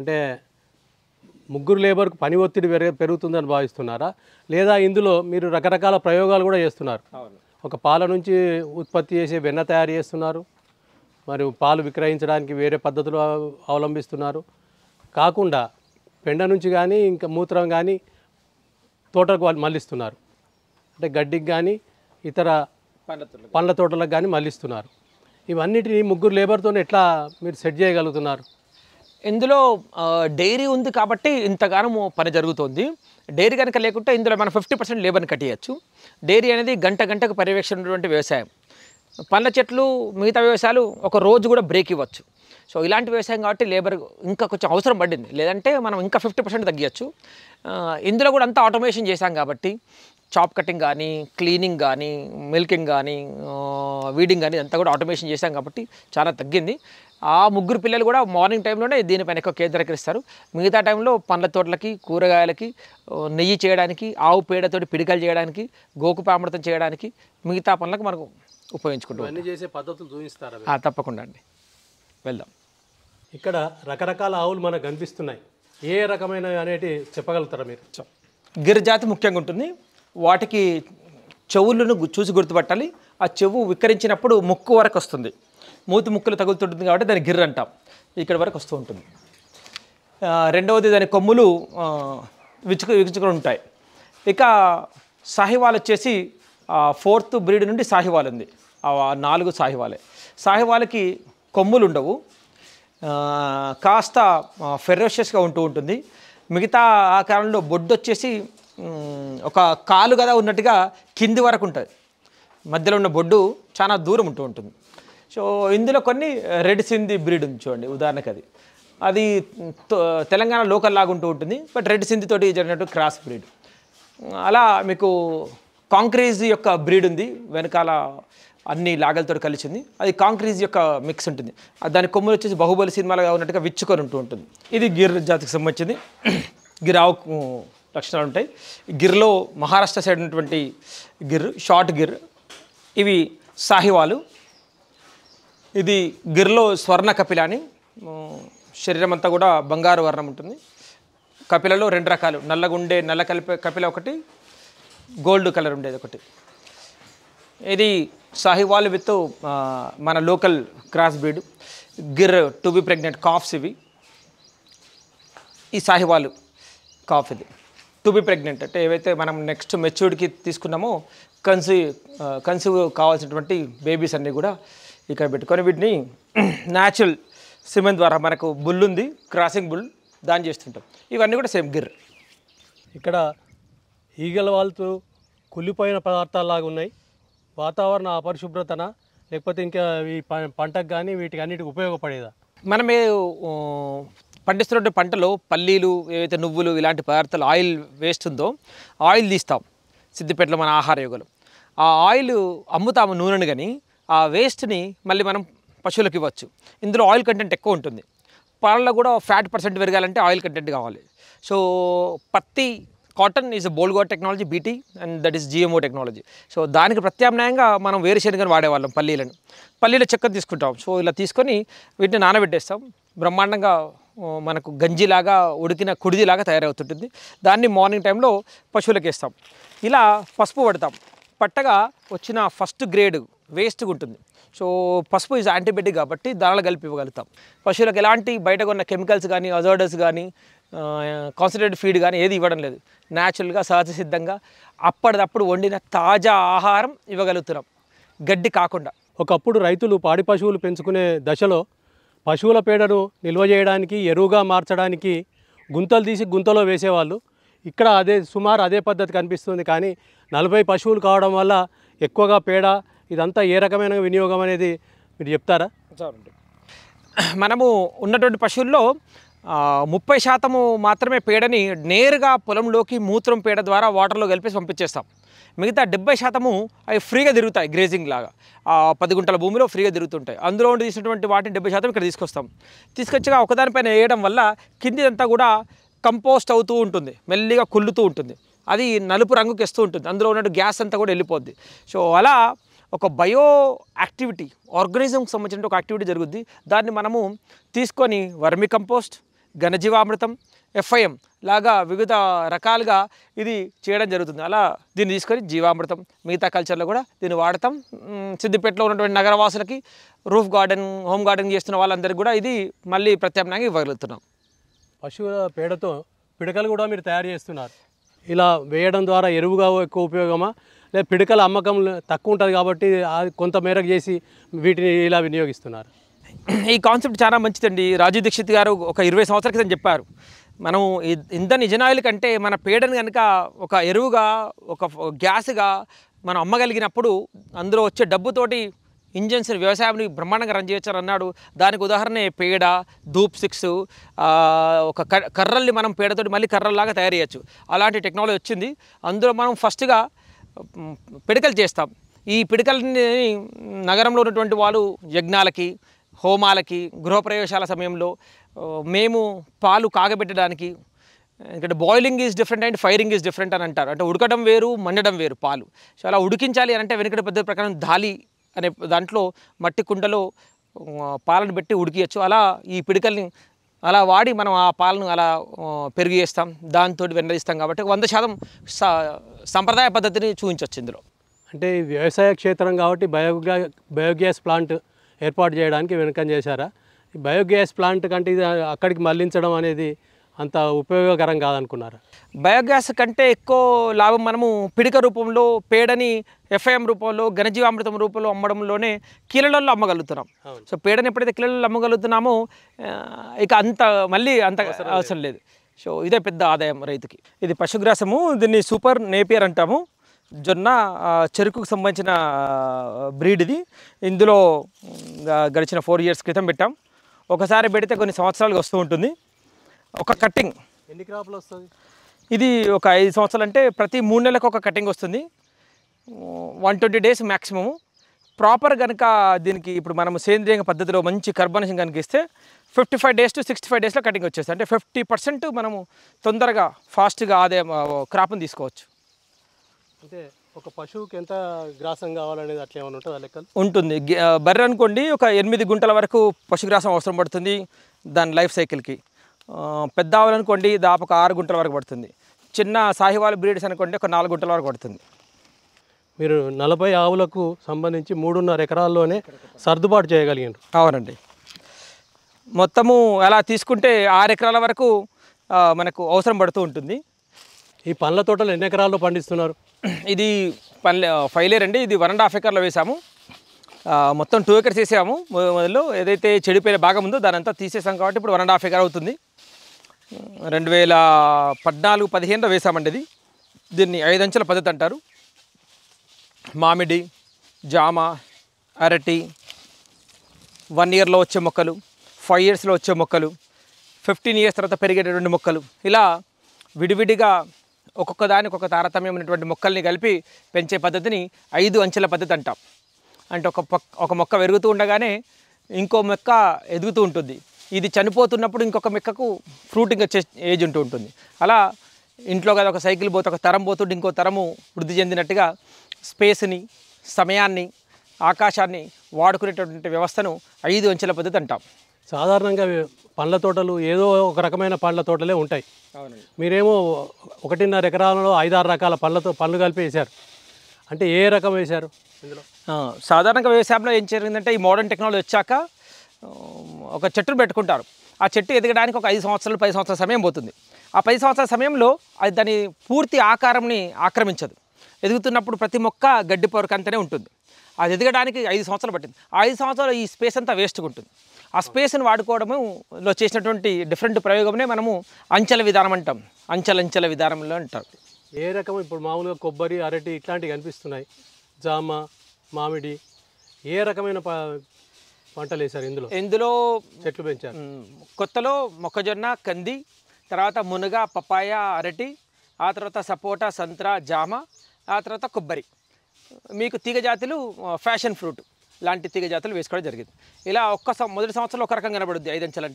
S2: అంటే ముగ్గురు లేబర్కు పని ఒత్తిడి పెరుగుతుందని భావిస్తున్నారా లేదా ఇందులో మీరు రకరకాల ప్రయోగాలు కూడా చేస్తున్నారు ఒక పాల నుంచి ఉత్పత్తి చేసే వెన్న తయారు చేస్తున్నారు మరియు పాలు విక్రయించడానికి వేరే పద్ధతులు అవలంబిస్తున్నారు కాకుండా పెండ నుంచి కానీ ఇంకా మూత్రం కానీ తోటకు మళ్ళిస్తున్నారు అంటే గడ్డికి కానీ ఇతర పండ్ల తోటలకు కానీ మళ్ళిస్తున్నారు ఇవన్నిటిని ముగ్గురు లేబర్తో ఎట్లా మీరు సెట్ చేయగలుగుతున్నారు ఇందులో డైరీ ఉంది కాబట్టి ఇంతగానం పని జరుగుతుంది డైరీ
S1: కనుక లేకుంటే ఇందులో మనం ఫిఫ్టీ పర్సెంట్ లేబర్ని కట్టేయచ్చు డైరీ అనేది గంట గంటకు పర్యవేక్షణ ఉన్నటువంటి వ్యవసాయం పండ్ల చెట్లు మిగతా వ్యవసాయాలు ఒక రోజు కూడా బ్రేక్ ఇవ్వచ్చు సో ఇలాంటి వ్యవసాయం కాబట్టి లేబర్ ఇంకా కొంచెం అవసరం పడింది లేదంటే మనం ఇంకా ఫిఫ్టీ పర్సెంట్ తగ్గించచ్చు ఇందులో కూడా అంతా ఆటోమేషన్ చేశాం కాబట్టి చాప్ కటింగ్ కానీ క్లీనింగ్ కానీ మిల్కింగ్ కానీ వీడింగ్ కానీ అంతా కూడా ఆటోమేషన్ చేశాం కాబట్టి చాలా తగ్గింది ఆ ముగ్గురు పిల్లలు కూడా మార్నింగ్ టైంలోనే దీనిపైన ఎక్కువ కేంద్రీకరిస్తారు మిగతా టైంలో పండ్ల తోటలకి కూరగాయలకి నెయ్యి చేయడానికి ఆవు పేడతోటి పిడికలు చేయడానికి గోకు పామృతం చేయడానికి మిగతా పనులకు మనకు ఉపయోగించుకుంటాం అన్ని
S2: చేసే పద్ధతులు చూపిస్తారా
S1: తప్పకుండా అండి వెళ్దాం
S2: ఇక్కడ రకరకాల ఆవులు మనకు కనిపిస్తున్నాయి ఏ రకమైన అనేటి చెప్పగలుగుతారా మీరు గిరిజాతి ముఖ్యంగా ఉంటుంది వాటికి చెవులను చూసి గుర్తుపట్టాలి ఆ చెవు
S1: వికరించినప్పుడు ముక్కు వరకు వస్తుంది మూతి ముక్కలు తగులుతుంటుంది కాబట్టి దాని గిర్ర అంటాం ఇక్కడ వరకు వస్తూ ఉంటుంది రెండవది దాని కొమ్ములు విచుకు విచుకుని ఉంటాయి ఇక సాహివాల్ వచ్చేసి ఫోర్త్ బ్రీడ్ నుండి సాహివాల్ ఉంది నాలుగు సాహివాలే సాహివాలకి కొమ్ములు ఉండవు కాస్త ఫెరోషియస్గా ఉంటూ ఉంటుంది మిగతా ఆకారంలో బొడ్డు వచ్చేసి ఒక కాలు కదా ఉన్నట్టుగా కింది వరకు ఉంటుంది మధ్యలో ఉన్న బొడ్డు చాలా దూరం ఉంటూ ఉంటుంది సో ఇందులో కొన్ని రెడ్ సింధి బ్రీడ్ ఉంది చూడండి ఉదాహరణకు అది అది తెలంగాణ లోకల్ లాగా ఉంటూ ఉంటుంది బట్ రెడ్ సింధితోటి జరిగినట్టు క్రాస్ బ్రీడ్ అలా మీకు కాంక్రీజ్ యొక్క బ్రీడ్ ఉంది వెనకాల అన్ని లాగలతో కలిసింది అది కాంక్రీజ్ యొక్క మిక్స్ ఉంటుంది దాని కొమ్ములు వచ్చేసి బాహుబలి సినిమాలుగా ఉన్నట్టుగా విచ్చుకొని ఉంటూ ఉంటుంది ఇది గిర్ జాతికి సంబంధించింది గిరావు లక్షణాలు ఉంటాయి గిర్లో మహారాష్ట్ర సైడ్ ఉన్నటువంటి గిర్ షార్ట్ గిర్ ఇవి సాహివాలు ఇది గిర్లో స్వర్ణ కపిల అని శరీరం అంతా కూడా బంగారు వర్ణం ఉంటుంది కపిలలో రెండు రకాలు నల్లగుండే నల్ల కలిపే కపిల ఒకటి గోల్డ్ కలర్ ఉండేది ఒకటి ఇది సాహివాల్ విత్ మన local cross breed Gir to be pregnant calves ఇవి ఈ సాహివాల్ కాఫ్ ఇది టు బి ప్రెగ్నెంట్ అంటే ఏవైతే మనం నెక్స్ట్ మెచ్యూర్డ్కి తీసుకున్నామో కన్సీవ్ కన్సీవ్ కావాల్సినటువంటి బేబీస్ అన్నీ కూడా ఇక్కడ పెట్టుకొని వీటిని న్యాచురల్ సిమెంట్ ద్వారా మనకు
S2: బుల్ ఉంది క్రాసింగ్ బుల్ దాన్ని చేస్తుంటాం ఇవన్నీ కూడా సేమ్ గిర్ ఇక్కడ ఈగల వాళ్ళతో కుళ్ళిపోయిన లాగా ఉన్నాయి వాతావరణ అపరిశుభ్రతన లేకపోతే ఇంకా ఈ పంటకు కానీ వీటికి అన్నిటికి ఉపయోగపడేదా మనమే
S1: పండిస్తున్నటువంటి పంటలో పల్లీలు ఏవైతే నువ్వులు ఇలాంటి పదార్థాలు ఆయిల్ వేస్ట్ ఉందో ఆయిల్ తీస్తాం సిద్దిపేటలో మన ఆహార యోగలు ఆ ఆయిల్ అమ్ముతాము నూనెను కానీ ఆ వేస్ట్ని మళ్ళీ మనం పశువులకు ఇవ్వచ్చు ఇందులో ఆయిల్ కంటెంట్ ఎక్కువ ఉంటుంది పాలలో కూడా ఫ్యాట్ పర్సెంట్ పెరగాలంటే ఆయిల్ కంటెంట్ కావాలి సో పత్తి cotton is Bollgard technology BT and that is GMO technology so దానికి ప్రత్యామ్నాయంగా మనం వేరుశనగను వాడేవాళ్ళం పల్లీలను పల్లీల చెక్క తీసుకుంటాం సో ఇలా తీసుకొని వీటిని నానబెట్టేస్తాం బ్రహ్మాండంగా మనకు గంజిలాగా ఉడికిన కుడిదిలాగా తయారవుతుంటుంది దాన్ని మార్నింగ్ టైంలో పశువులకు వేస్తాం ఇలా పసుపు పడతాం పట్టగా వచ్చిన ఫస్ట్ గ్రేడ్ వేస్ట్గా ఉంటుంది సో పసుపు ఇస్ యాంటీబయాటిక్ కాబట్టి ధరలు కలిపి ఇవ్వగలుగుతాం పశువులకు ఎలాంటి బయటకు ఉన్న కెమికల్స్ కానీ అజర్డర్స్ కానీ కాన్సన్ట్రేటెడ్ ఫీడ్ కానీ ఏది ఇవ్వడం లేదు న్యాచురల్గా సహజ సిద్ధంగా అప్పటిదప్పుడు వండిన తాజా ఆహారం ఇవ్వగలుగుతున్నాం గడ్డి
S2: కాకుండా ఒకప్పుడు రైతులు పాడి పశువులు పెంచుకునే దశలో పశువుల పేడను నిల్వ చేయడానికి ఎరువుగా మార్చడానికి గుంతలు తీసి గుంతలో వేసేవాళ్ళు ఇక్కడ అదే సుమారు అదే పద్ధతి కనిపిస్తుంది కానీ నలభై పశువులు కావడం వల్ల ఎక్కువగా పేడ ఇదంతా ఏ రకమైన వినియోగం అనేది మీరు చెప్తారా మనము ఉన్నటువంటి
S1: పశువుల్లో ముప్పై శాతము మాత్రమే పేడని నేరుగా పొలంలోకి మూత్రం పేడ ద్వారా వాటర్లో కలిపి పంపించేస్తాం మిగతా డెబ్బై శాతము అవి ఫ్రీగా తిరుగుతాయి గ్రేజింగ్ లాగా పది గుంటల భూమిలో ఫ్రీగా తిరుగుతుంటాయి అందులో ఉండి తీసినటువంటి వాటిని డెబ్బై శాతం ఇక్కడ తీసుకొస్తాం తీసుకొచ్చిగా ఒకదానిపైన వేయడం వల్ల కిందిదంతా కూడా కంపోస్ట్ అవుతూ ఉంటుంది మెల్లిగా కుళ్ళుతూ ఉంటుంది అది నలుపు రంగుకి ఇస్తూ ఉంటుంది అందులో ఉన్నట్టు గ్యాస్ అంతా కూడా వెళ్ళిపోద్ది సో అలా ఒక బయో యాక్టివిటీ ఆర్గనిజంకి సంబంధించిన ఒక యాక్టివిటీ జరుగుద్ది దాన్ని మనము తీసుకొని వర్మి కంపోస్ట్ ఘనజీవామృతం ఎఫ్ఐఎం లాగా వివిధ రకాలుగా ఇది చేయడం జరుగుతుంది అలా దీన్ని తీసుకొని జీవామృతం మిగతా కల్చర్లో కూడా దీన్ని వాడతాం సిద్దిపేటలో ఉన్నటువంటి నగరవాసులకి రూఫ్ గార్డెన్ హోమ్ గార్డెన్ చేస్తున్న వాళ్ళందరికీ కూడా ఇది మళ్ళీ ప్రత్యామ్నాయంగా
S2: ఇవ్వగలుగుతున్నాం పశువుల పేడతో పిడకలు కూడా మీరు తయారు చేస్తున్నారు ఇలా వేయడం ద్వారా ఎరువుగా ఎక్కువ ఉపయోగమా లేదా పిడకల అమ్మకం తక్కువ ఉంటుంది కాబట్టి కొంత మేరకు చేసి వీటిని ఇలా వినియోగిస్తున్నారు ఈ కాన్సెప్ట్ చాలా మంచిదండి రాజీవ్ దీక్షిత్
S1: గారు ఒక ఇరవై సంవత్సరాల క్రితం చెప్పారు మనం ఇంత నిజనాయిల్ కంటే మన పేడను కనుక ఒక ఎరువుగా ఒక గ్యాస్గా మనం అమ్మగలిగినప్పుడు అందులో వచ్చే డబ్బుతోటి ఇంజన్స్ వ్యవసాయాన్ని బ్రహ్మాండంగా రన్ చేయొచ్చారు అన్నాడు దానికి ఉదాహరణ పేడ ధూప్ సిక్స్ ఒక కర్రల్ని మనం పేడతోటి మళ్ళీ కర్రల్లాగా తయారు చేయొచ్చు అలాంటి టెక్నాలజీ వచ్చింది అందులో మనం ఫస్ట్గా పిడకలు చేస్తాం ఈ పిడకలని నగరంలో ఉన్నటువంటి వాళ్ళు యజ్ఞాలకి హోమాలకి గృహప్రవేశాల సమయంలో మేము పాలు కాగబెట్టడానికి ఇక్కడ boiling is different and firing is different అని అంటారు అంటే ఉడకడం వేరు మండడం వేరు పాలు సో అలా ఉడికించాలి అంటే వెనుకటి పెద్ద ప్రకారం దాలి అనే దాంట్లో మట్టి కుండలో పాలను పెట్టి ఉడికియచ్చు అలా ఈ పిడికల్ని అలా వాడి మనం ఆ పాలను అలా పెరుగు చేస్తాం దాంతో వెన్నరిస్తాం కాబట్టి వంద శాతం సంప్రదాయ పద్ధతిని చూపించవచ్చు ఇందులో
S2: అంటే వ్యవసాయ క్షేత్రం కాబట్టి బయోగ్యా బయోగ్యాస్ ప్లాంట్ ఏర్పాటు చేయడానికి వెనుకం చేశారా బయోగ్యాస్ ప్లాంట్ కంటే ఇది అక్కడికి మళ్లించడం అనేది అంత ఉపయోగకరం కాదనుకున్నారు బయోగ్యాస్ కంటే ఎక్కువ
S1: లాభం మనము పిడిక రూపంలో పేడని ఎఫ్ఐఎం రూపంలో ఘనజీవామృతం రూపంలో అమ్మడంలోనే కీలలలో అమ్మగలుగుతున్నాం సో పేడని ఎప్పుడైతే కీలలో అమ్మగలుగుతున్నామో ఇక అంత మళ్ళీ అంత అవసరం లేదు సో ఇదే పెద్ద ఆదాయం రైతుకి ఇది పశుగ్రాసము దీన్ని సూపర్ నేపియర్ అంటాము జొన్న చెరుకుకు సంబంధించిన బ్రీడ్ ఇది ఇందులో గడిచిన ఫోర్ ఇయర్స్ క్రితం పెట్టాం ఒకసారి పెడితే కొన్ని సంవత్సరాలుగా వస్తూ ఉంటుంది ఒక కట్టింగ్
S2: ఎన్ని క్రాపులు వస్తుంది
S1: ఇది ఒక ఐదు సంవత్సరాలు అంటే ప్రతి మూడు నెలలకు ఒక కటింగ్ వస్తుంది one twenty days maximum proper కనుక దీనికి ఇప్పుడు మనం సేంద్రియ పద్ధతిలో మంచి కర్బనేషన్ కనుక ఇస్తే fifty five days to sixty five డేస్లో కటింగ్ వచ్చేస్తుంది అంటే ఫిఫ్టీ పర్సెంట్ మనము తొందరగా ఫాస్ట్గా ఆదాయం క్రాప్ని తీసుకోవచ్చు
S2: అంటే ఒక పశువుకి ఎంత గ్రాసం కావాలనేది అట్లా ఏమైనా ఉంటుందా లెక్కలు
S1: ఉంటుంది బర్రె అనుకోండి ఒక ఎనిమిది గుంటల వరకు పశుగ్రాసం అవసరం పడుతుంది దాని లైఫ్ సైకిల్కి పెద్ద ఆవులు అనుకోండి దాపక ఆరు గుంటల వరకు పడుతుంది చిన్న సాహివాలు బ్రీడ్స్
S2: అనుకోండి ఒక నాలుగు గుంటల వరకు పడుతుంది మీరు నలభై ఆవులకు సంబంధించి మూడున్నర ఎకరాల్లోనే సర్దుబాటు చేయగలిగారు అవునండి మొత్తము అలా
S1: తీసుకుంటే ఆరు ఎకరాల వరకు మనకు అవసరం పడుతూ ఉంటుంది ఈ పండ్ల తోటలు ఎన్ని ఎకరాల్లో పండిస్తున్నారు ఇది పండ్ల ఫైలేర్ అండి ఇది వన్ అండ్ హాఫ్ ఎకర్లో వేసాము మొత్తం టూ ఎకర్స్ వేసాము మొదలు ఏదైతే చెడిపోయిన భాగం ఉందో దానంతా తీసేసాం కాబట్టి ఇప్పుడు వన్ అండ్ హాఫ్ ఎకర్ అవుతుంది రెండు వేల పద్నాలుగు పదిహేనులో వేసామండి ఇది దీన్ని ఐదంచెల పద్ధతి అంటారు మామిడి జామ అరటి వన్ ఇయర్లో వచ్చే మొక్కలు ఫైవ్ ఇయర్స్లో వచ్చే మొక్కలు ఫిఫ్టీన్ ఇయర్స్ తర్వాత పెరిగేటటువంటి మొక్కలు ఇలా విడివిడిగా ఒక్కొక్క దానికి ఒక తారతమ్యం ఉన్నటువంటి మొక్కల్ని కలిపి పెంచే పద్ధతిని ఐదు అంచెల పద్ధతి అంటాం అంటే ఒక ఒక మొక్క పెరుగుతూ ఉండగానే ఇంకో మొక్క ఎదుగుతూ ఉంటుంది ఇది చనిపోతున్నప్పుడు ఇంకొక మిక్కకు ఫ్రూట్ ఇంకా ఏజ్ ఉంటూ ఉంటుంది అలా ఇంట్లో కదా ఒక సైకిల్ పోతే ఒక తరం పోతుంటే ఇంకో తరము వృద్ధి చెందినట్టుగా స్పేస్ని సమయాన్ని ఆకాశాన్ని
S2: వాడుకునేటటువంటి వ్యవస్థను ఐదు అంచెల పద్ధతి అంటాం సాధారణంగా పండ్ల తోటలు ఏదో ఒక రకమైన పండ్ల తోటలే ఉంటాయి మీరేమో ఒకటిన్నర ఎకరాలలో ఐదారు రకాల పళ్ళతో పళ్ళు కలిపి వేశారు అంటే ఏ రకం వేశారు సాధారణంగా
S1: వ్యవసాయంలో ఏం జరిగిందంటే ఈ మోడర్న్ టెక్నాలజీ వచ్చాక ఒక చెట్టు పెట్టుకుంటారు ఆ చెట్టు ఎదగడానికి ఒక ఐదు సంవత్సరాలు పది సంవత్సరాల సమయం పోతుంది ఆ పది సంవత్సరాల సమయంలో అది దాని పూర్తి ఆకారంని ఆక్రమించదు ఎదుగుతున్నప్పుడు ప్రతి మొక్క గడ్డి పొరకంతనే ఉంటుంది అది ఎదగడానికి ఐదు సంవత్సరాలు పట్టింది ఆ ఐదు సంవత్సరాలు ఈ స్పేస్ అంతా వేస్ట్గా ఉంటుంది ఆ స్పేస్ని వాడుకోవడంలో చేసినటువంటి డిఫరెంట్ ప్రయోగంనే మనము అంచెల విధానం అంటాం అంచెలంచెల విధానంలో అంటాం
S2: ఏ రకం ఇప్పుడు మామూలుగా కొబ్బరి అరటి ఇట్లాంటివి కనిపిస్తున్నాయి జామ మామిడి ఏ రకమైన పంటలు వేసారు ఇందులో ఇందులో చెట్లు పెంచారు కొత్తలో
S1: మొక్కజొన్న కంది తర్వాత మునగ పపాయ అరటి ఆ తర్వాత సపోటా సంత్ర జామ ఆ తర్వాత కొబ్బరి మీకు తీగ జాతులు ఫ్యాషన్ ఫ్రూట్ లాంటి తీగ జాతులు వేసుకోవడం జరిగింది ఇలా ఒక్క మొదటి సంవత్సరంలో ఒక రకం కనబడుద్ది ఐదంచెలు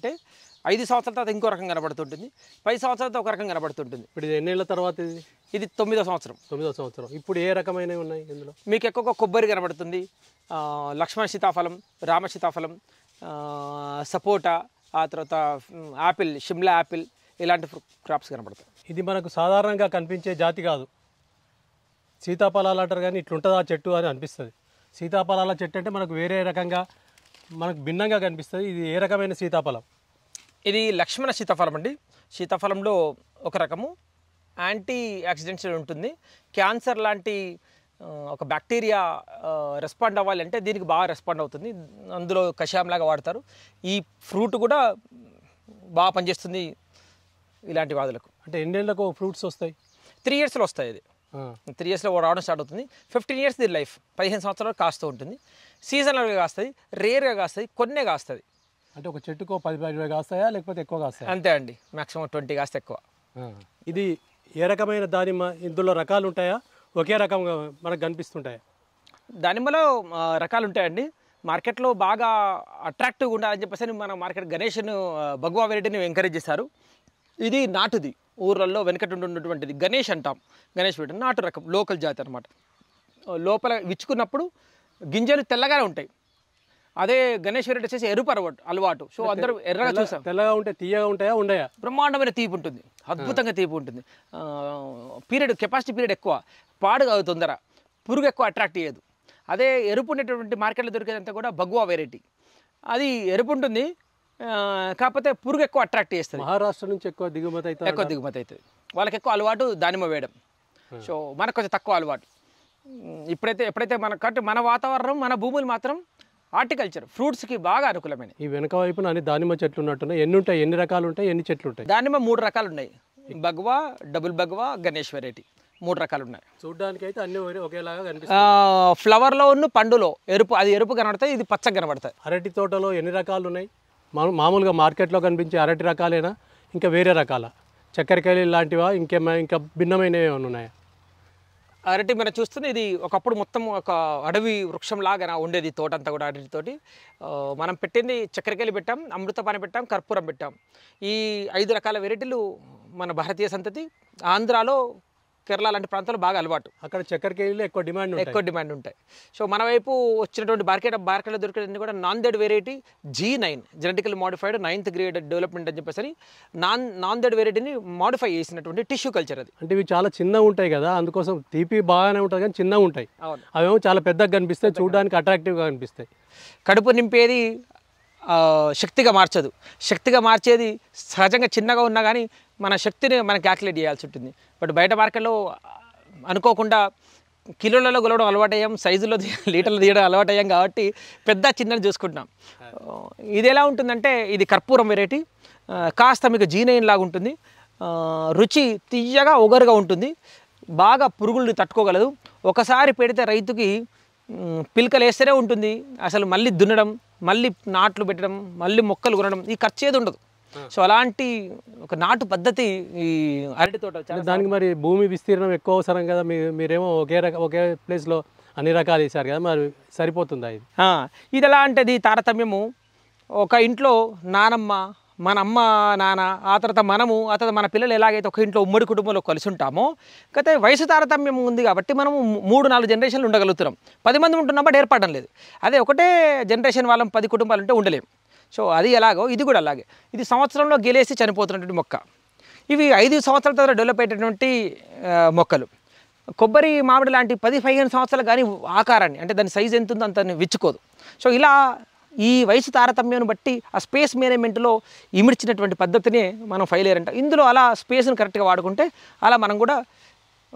S1: ఐదు సంవత్సరాల తర్వాత ఇంకో రకం కనబడుతుంటుంది పది సంవత్సరాలతో ఒక రకం కనబడుతుంటుంది ఇప్పుడు ఇది ఎన్నేళ్ళ తర్వాత ఇది ఇది
S2: తొమ్మిదో సంవత్సరం తొమ్మిదో సంవత్సరం ఇప్పుడు ఏ రకమైనవి ఉన్నాయి ఇందులో
S1: మీకు ఎక్కువగా కొబ్బరి కనబడుతుంది లక్ష్మణ సీతాఫలం రామ సీతాఫలం సపోటా ఆ తర్వాత యాపిల్ షిమ్లా యాపిల్ ఇలాంటి క్రాప్స్ కనబడతాయి
S2: ఇది మనకు సాధారణంగా కనిపించే జాతి కాదు సీతాఫలాలు అంటారు కానీ ఇట్లుంటుందా చెట్టు అని అనిపిస్తుంది సీతాఫలాల చెట్టు అంటే మనకు వేరే రకంగా మనకు భిన్నంగా కనిపిస్తుంది ఇది ఏ రకమైన సీతాఫలం ఇది లక్ష్మణ సీతాఫలం అండి సీతాఫలంలో ఒక రకము యాంటీ యాక్సిడెంట్స్
S1: ఉంటుంది క్యాన్సర్ లాంటి ఒక బ్యాక్టీరియా రెస్పాండ్ అవ్వాలంటే దీనికి బాగా రెస్పాండ్ అవుతుంది అందులో కషాయంలాగా వాడతారు ఈ ఫ్రూట్ కూడా బాగా పనిచేస్తుంది ఇలాంటి వ్యాధులకు అంటే ఎన్నేళ్ళకు ఫ్రూట్స్ వస్తాయి త్రీ ఇయర్స్లో వస్తాయి ఇది త్రీ ఇయర్స్లో రావడం స్టార్ట్ అవుతుంది ఫిఫ్టీన్ ఇయర్స్ ది లైఫ్ పదిహేను సంవత్సరాలు కాస్తూ ఉంటుంది సీజనల్గా కాస్తుంది రేర్గా
S2: కాస్తుంది కొన్నే కాస్తుంది అంటే ఒక చెట్టుకు పది ఇరవై కాస్తాయా లేకపోతే ఎక్కువ కాస్తాయి అంతే అండి మాక్సిమం ట్వంటీ కాస్త ఎక్కువ ఇది ఏ రకమైన దానిమ్మ ఇందులో రకాలు ఉంటాయా ఒకే రకంగా మనకు కనిపిస్తుంటాయా దానిమ్మలో రకాలు
S1: ఉంటాయండి మార్కెట్లో బాగా అట్రాక్టివ్గా ఉండాలని చెప్పేసి మన మార్కెట్ గణేష్ను భగవా వెరైటీని ఎంకరేజ్ చేశారు ఇది నాటుది ఊర్లలో వెనకటి ఉన్నటువంటిది గణేష్ అంటాం గణేష్ వెరైటీ నాటు రకం లోకల్ జాతి అనమాట లోపల విచ్చుకున్నప్పుడు గింజలు తెల్లగానే ఉంటాయి అదే గణేష్ రెడ్డి వచ్చేసి ఎరుపు అలవాటు అలవాటు సో అందరూ ఎర్రగా చూసాం తెల్లగా ఉంటే తీయగా ఉంటాయా ఉండయా బ్రహ్మాండమైన తీపి ఉంటుంది అద్భుతంగా తీపి ఉంటుంది పీరియడ్ కెపాసిటీ పీరియడ్ ఎక్కువ పాడు కాదు తొందర పురుగు ఎక్కువ అట్రాక్ట్ అయ్యేది అదే ఎరుపు ఉండేటటువంటి మార్కెట్లో దొరికేదంతా కూడా బగ్వా వెరైటీ అది ఎరుపు ఉంటుంది కాకపోతే పురుగు ఎక్కువ
S2: అట్రాక్ట్ చేస్తుంది మహారాష్ట్ర నుంచి ఎక్కువ దిగుమతి అవుతుంది ఎక్కువ దిగుమతి
S1: అవుతుంది వాళ్ళకి ఎక్కువ అలవాటు దానిమ్మ వేయడం సో మనకు కొంచెం తక్కువ అలవాటు ఇప్పుడైతే ఎప్పుడైతే మన కట్ మన వాతావరణం మన భూములు మాత్రం హార్టికల్చర్ ఫ్రూట్స్కి బాగా అనుకూలమైన
S2: ఈ వెనక వైపున అన్ని దానిమ్మ చెట్లు ఉన్నట్టున్నాయి ఎన్ని ఉంటాయి ఎన్ని రకాలు ఉంటాయి ఎన్ని చెట్లు ఉంటాయి
S1: దానిమ్మ మూడు రకాలు ఉన్నాయి భగవా డబుల్ భగవా గణేష్ వెరైటీ
S2: మూడు రకాలు ఉన్నాయి చూడడానికి అయితే అన్ని ఒకేలాగా కనిపిస్తాయి ఫ్లవర్లో ఉన్న పండులో ఎరుపు అది ఎరుపు కనబడతాయి ఇది పచ్చగా కనబడతాయి అరటి తోటలో ఎన్ని రకాలు ఉన్నాయి మామూలుగా మార్కెట్లో కనిపించే అరటి రకాలేనా ఇంకా వేరే రకాల చక్కెరకాయలు లాంటివా ఇంకేమైనా ఇంకా భిన్నమైనవి ఏమైనా ఉన్నాయా
S1: అరటి మనం చూస్తుంది ఇది ఒకప్పుడు మొత్తం ఒక అడవి వృక్షం లాగా ఉండేది అంతా కూడా అడవితోటి మనం పెట్టింది చక్కెరకాయలు పెట్టాం అమృతపాని పెట్టాం కర్పూరం పెట్టాం ఈ ఐదు రకాల వెరైటీలు మన భారతీయ సంతతి ఆంధ్రాలో కేరళ లాంటి ప్రాంతాలు బాగా అలవాటు అక్కడ చక్కెర కేజీలు ఎక్కువ డిమాండ్ ఎక్కువ డిమాండ్ ఉంటాయి సో మన వైపు వచ్చినటువంటి బార్కెట్ బార్కెట్లో దొరికినవి కూడా Nanded variety G nine genetical modified ninth grade development అని చెప్పేసి నాన్ దెడ్ వెరైటీని మోడిఫై చేసినటువంటి టిష్యూ కల్చర్ అది
S2: అంటే ఇవి చాలా చిన్నగా ఉంటాయి కదా అందుకోసం తీపి బాగానే ఉంటుంది కానీ చిన్నగా ఉంటాయి అవేమో చాలా పెద్దగా కనిపిస్తాయి చూడడానికి అట్రాక్టివ్గా కనిపిస్తాయి కడుపు నింపేది శక్తిగా మార్చదు శక్తిగా మార్చేది
S1: సహజంగా చిన్నగా ఉన్నా కానీ మన శక్తిని మనం క్యాల్కులేట్ చేయాల్సి ఉంటుంది బట్ బయట మార్కెట్లో అనుకోకుండా కిలోలలో అలవాటు అలవాటయ్యాం సైజులో లీటర్లు తీయడం అలవాటయ్యాం కాబట్టి పెద్ద చిన్నది చూసుకుంటున్నాం ఇది ఎలా ఉంటుందంటే ఇది కర్పూరం వెరైటీ కాస్త మీకు జీనైన్ లాగా ఉంటుంది రుచి తీయగా ఒగరుగా ఉంటుంది బాగా పురుగుల్ని తట్టుకోగలదు ఒకసారి పెడితే రైతుకి పిలకలు వేస్తేనే ఉంటుంది అసలు మళ్ళీ దున్నడం మళ్ళీ నాట్లు పెట్టడం మళ్ళీ మొక్కలు కొనడం ఈ ఖర్చు ఏది ఉండదు సో
S2: అలాంటి ఒక నాటు పద్ధతి ఈ అరటి తోట దానికి మరి భూమి విస్తీర్ణం ఎక్కువ అవసరం కదా మీరేమో ఒకే రక ఒకే ప్లేస్లో అన్ని రకాలు వేసారు కదా మరి సరిపోతుందా ఇది ఇది ఎలా అంటే తారతమ్యము ఒక ఇంట్లో నానమ్మ మన అమ్మ
S1: నాన్న ఆ తర్వాత మనము ఆ తర్వాత మన పిల్లలు ఎలాగైతే ఒక ఇంట్లో ఉమ్మడి కుటుంబంలో కలిసి ఉంటామో అయితే వయసు తారతమ్యం ఉంది కాబట్టి మనము మూడు నాలుగు జనరేషన్లు ఉండగలుగుతున్నాం పది మంది ఉంటున్నాం బట్ ఏర్పడడం లేదు అదే ఒకటే జనరేషన్ వాళ్ళం పది కుటుంబాలు ఉంటే ఉండలేము సో అది ఎలాగో ఇది కూడా అలాగే ఇది సంవత్సరంలో గెలేసి చనిపోతున్నటువంటి మొక్క ఇవి ఐదు సంవత్సరాల తర్వాత డెవలప్ అయ్యేటటువంటి మొక్కలు కొబ్బరి మామిడి లాంటి పది పదిహేను సంవత్సరాలు కానీ ఆకారాన్ని అంటే దాని సైజ్ ఎంత ఉందో అంతని విచ్చుకోదు సో ఇలా ఈ వయసు తారతమ్యం బట్టి ఆ స్పేస్ మేనేజ్మెంట్లో ఇమిడ్చినటువంటి
S2: పద్ధతినే మనం ఫైల్ అయ్యారంట ఇందులో అలా స్పేస్ని కరెక్ట్గా వాడుకుంటే అలా మనం కూడా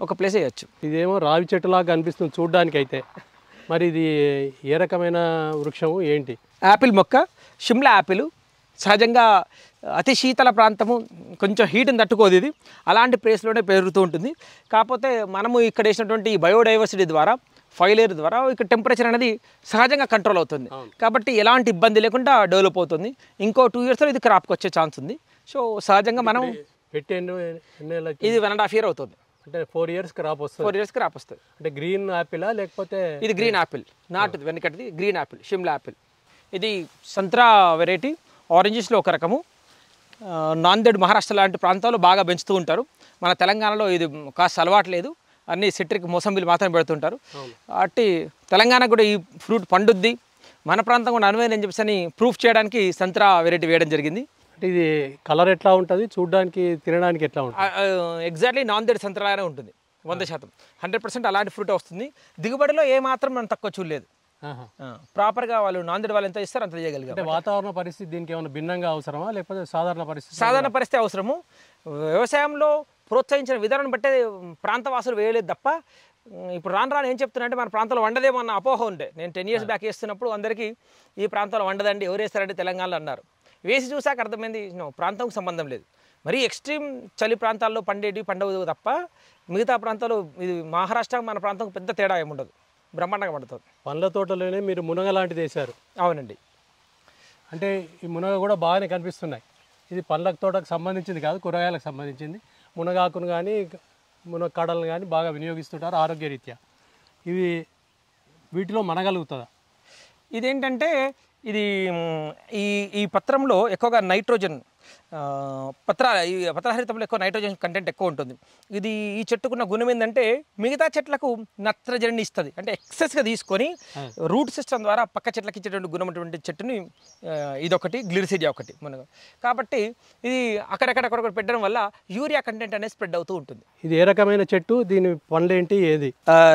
S2: ఒక ప్లేస్ వేయచ్చు ఇదేమో రావి చెట్టులాగా అనిపిస్తుంది చూడడానికి అయితే మరి ఇది ఏ రకమైన వృక్షము ఏంటి యాపిల్ మొక్క షిమ్లా యాపిల్ సహజంగా అతి
S1: శీతల ప్రాంతము కొంచెం హీట్ని తట్టుకోదు ఇది అలాంటి ప్లేస్లోనే పెరుగుతూ ఉంటుంది కాకపోతే మనము ఇక్కడ వేసినటువంటి బయోడైవర్సిటీ ద్వారా ఫైలేర్ ద్వారా ఇక్కడ టెంపరేచర్ అనేది సహజంగా కంట్రోల్ అవుతుంది కాబట్టి ఎలాంటి ఇబ్బంది లేకుండా డెవలప్ అవుతుంది ఇంకో టూ ఇయర్స్లో ఇది క్రాప్కి వచ్చే ఛాన్స్ ఉంది
S2: సో సహజంగా మనం పెట్టే ఇది వన్ అండ్ హాఫ్ ఇయర్ అవుతుంది అంటే ఫోర్ ఇయర్స్ క్రాప్ వస్తుంది ఫోర్ ఇయర్స్ క్రాప్ వస్తుంది అంటే గ్రీన్ యాపిలా లేకపోతే ఇది గ్రీన్ యాపిల్ నాటుది వెనకటిది గ్రీన్
S1: యాపిల్ షిమ్లా యాపిల్ ఇది సంత్రా వెరైటీ ఆరెంజెస్లో ఒక రకము నాందేడ్ మహారాష్ట్ర లాంటి ప్రాంతాల్లో బాగా పెంచుతూ ఉంటారు మన తెలంగాణలో ఇది కాస్త అలవాట్లేదు అన్ని సిట్రిక్ మోసంబిలు మాత్రమే పెడుతుంటారు అట్టి తెలంగాణ కూడా ఈ ఫ్రూట్ పండుద్ది మన ప్రాంతం కూడా అనువైన అని చెప్పేసి ప్రూఫ్ చేయడానికి సంత్రా వెరైటీ వేయడం జరిగింది అంటే ఇది
S2: కలర్ ఎట్లా ఉంటుంది చూడడానికి తినడానికి ఎట్లా
S1: ఉంటుంది ఎగ్జాక్ట్లీ నాందేడ్ సంత్రాలానే ఉంటుంది వంద శాతం హండ్రెడ్ పర్సెంట్ అలాంటి ఫ్రూట్ వస్తుంది దిగుబడిలో ఏమాత్రం మనం తక్కువ చూడలేదు ప్రాపర్గా వాళ్ళు నాందేడ్ వాళ్ళు ఎంత ఇస్తారు అంత చేయగలిగారు వాతావరణ పరిస్థితి దీనికి ఏమైనా భిన్నంగా అవసరమా లేకపోతే సాధారణ పరిస్థితి సాధారణ పరిస్థితి అవసరము వ్యవసాయంలో ప్రోత్సహించిన విధానం బట్టే ప్రాంతవాసులు వేయలేదు తప్ప ఇప్పుడు రాను రాను ఏం చెప్తున్నారంటే మన ప్రాంతంలో వండదేమో అన్న అపోహ ఉండే నేను టెన్ ఇయర్స్ బ్యాక్ వేస్తున్నప్పుడు అందరికీ ఈ ప్రాంతంలో వండదండి ఎవరు వేస్తారంటే తెలంగాణలో అన్నారు వేసి చూసాక అర్థమైంది ప్రాంతంకు సంబంధం లేదు మరీ ఎక్స్ట్రీమ్ చలి ప్రాంతాల్లో పండేటివి పండవు తప్ప మిగతా ప్రాంతాలు
S2: ఇది మహారాష్ట్ర మన ప్రాంతం పెద్ద తేడా ఏముండదు బ్రహ్మాండంగా పండుతుంది పండ్ల తోటలోనే మీరు మునగ లాంటిది వేశారు అవునండి అంటే ఈ మునగ కూడా బాగానే కనిపిస్తున్నాయి ఇది పండ్ల తోటకు సంబంధించింది కాదు కూరగాయలకు సంబంధించింది మునగాకును కానీ మునగ కాడలను కానీ బాగా వినియోగిస్తుంటారు ఆరోగ్యరీత్యా ఇవి వీటిలో మనగలుగుతుందా ఇదేంటంటే ఇది ఈ ఈ పత్రంలో ఎక్కువగా నైట్రోజన్
S1: పత్రాల ఈ పత్రహరితంలో ఎక్కువ నైట్రోజన్ కంటెంట్ ఎక్కువ ఉంటుంది ఇది ఈ చెట్టుకున్న గుణం ఏంటంటే మిగతా చెట్లకు నత్రజనిని ఇస్తుంది అంటే ఎక్సెస్గా తీసుకొని రూట్ సిస్టమ్ ద్వారా పక్క చెట్లకి ఇచ్చేటువంటి అటువంటి చెట్టుని ఇదొకటి గ్లిరిసిడియా ఒకటి మన కాబట్టి ఇది అక్కడక్కడ అక్కడక్కడక్కడ పెట్టడం వల్ల యూరియా కంటెంట్ అనేది స్ప్రెడ్ అవుతూ ఉంటుంది
S2: ఇది ఏ రకమైన చెట్టు దీని
S1: పనులు ఏంటి ఏది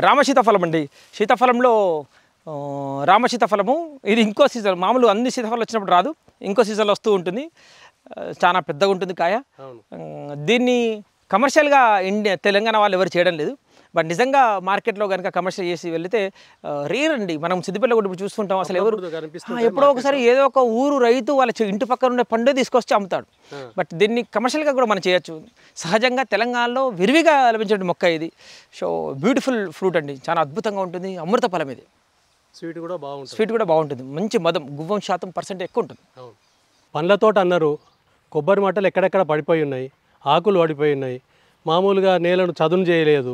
S1: రామ సీతాఫలం అండి సీతాఫలంలో రామ సీతాఫలము ఇది ఇంకో సీజన్ మామూలు అన్ని సీతాఫలం వచ్చినప్పుడు రాదు ఇంకో సీజన్లో వస్తూ ఉంటుంది చాలా పెద్దగా ఉంటుంది కాయ దీన్ని కమర్షియల్గా ఇండియా తెలంగాణ వాళ్ళు ఎవరు చేయడం లేదు బట్ నిజంగా మార్కెట్లో కనుక కమర్షియల్ చేసి వెళితే రేర్ అండి మనం సిద్దిపల్లి కూడా చూస్తుంటాం అసలు ఎవరు ఎప్పుడో ఒకసారి ఏదో ఒక ఊరు రైతు వాళ్ళ ఇంటి పక్కన ఉండే పండు తీసుకొచ్చి అమ్ముతాడు బట్ దీన్ని కమర్షియల్గా కూడా మనం చేయొచ్చు సహజంగా తెలంగాణలో విరివిగా లభించే మొక్క ఇది సో బ్యూటిఫుల్ ఫ్రూట్ అండి చాలా అద్భుతంగా ఉంటుంది అమృత ఫలం ఇది
S2: స్వీట్ కూడా బాగుంటుంది స్వీట్ కూడా బాగుంటుంది మంచి మదం గువ్వం శాతం పర్సెంట్ ఎక్కువ ఉంటుంది పండ్ల తోట అన్నారు కొబ్బరి మట్టలు ఎక్కడెక్కడ పడిపోయి ఉన్నాయి ఆకులు పడిపోయి ఉన్నాయి మామూలుగా నేలను చదును చేయలేదు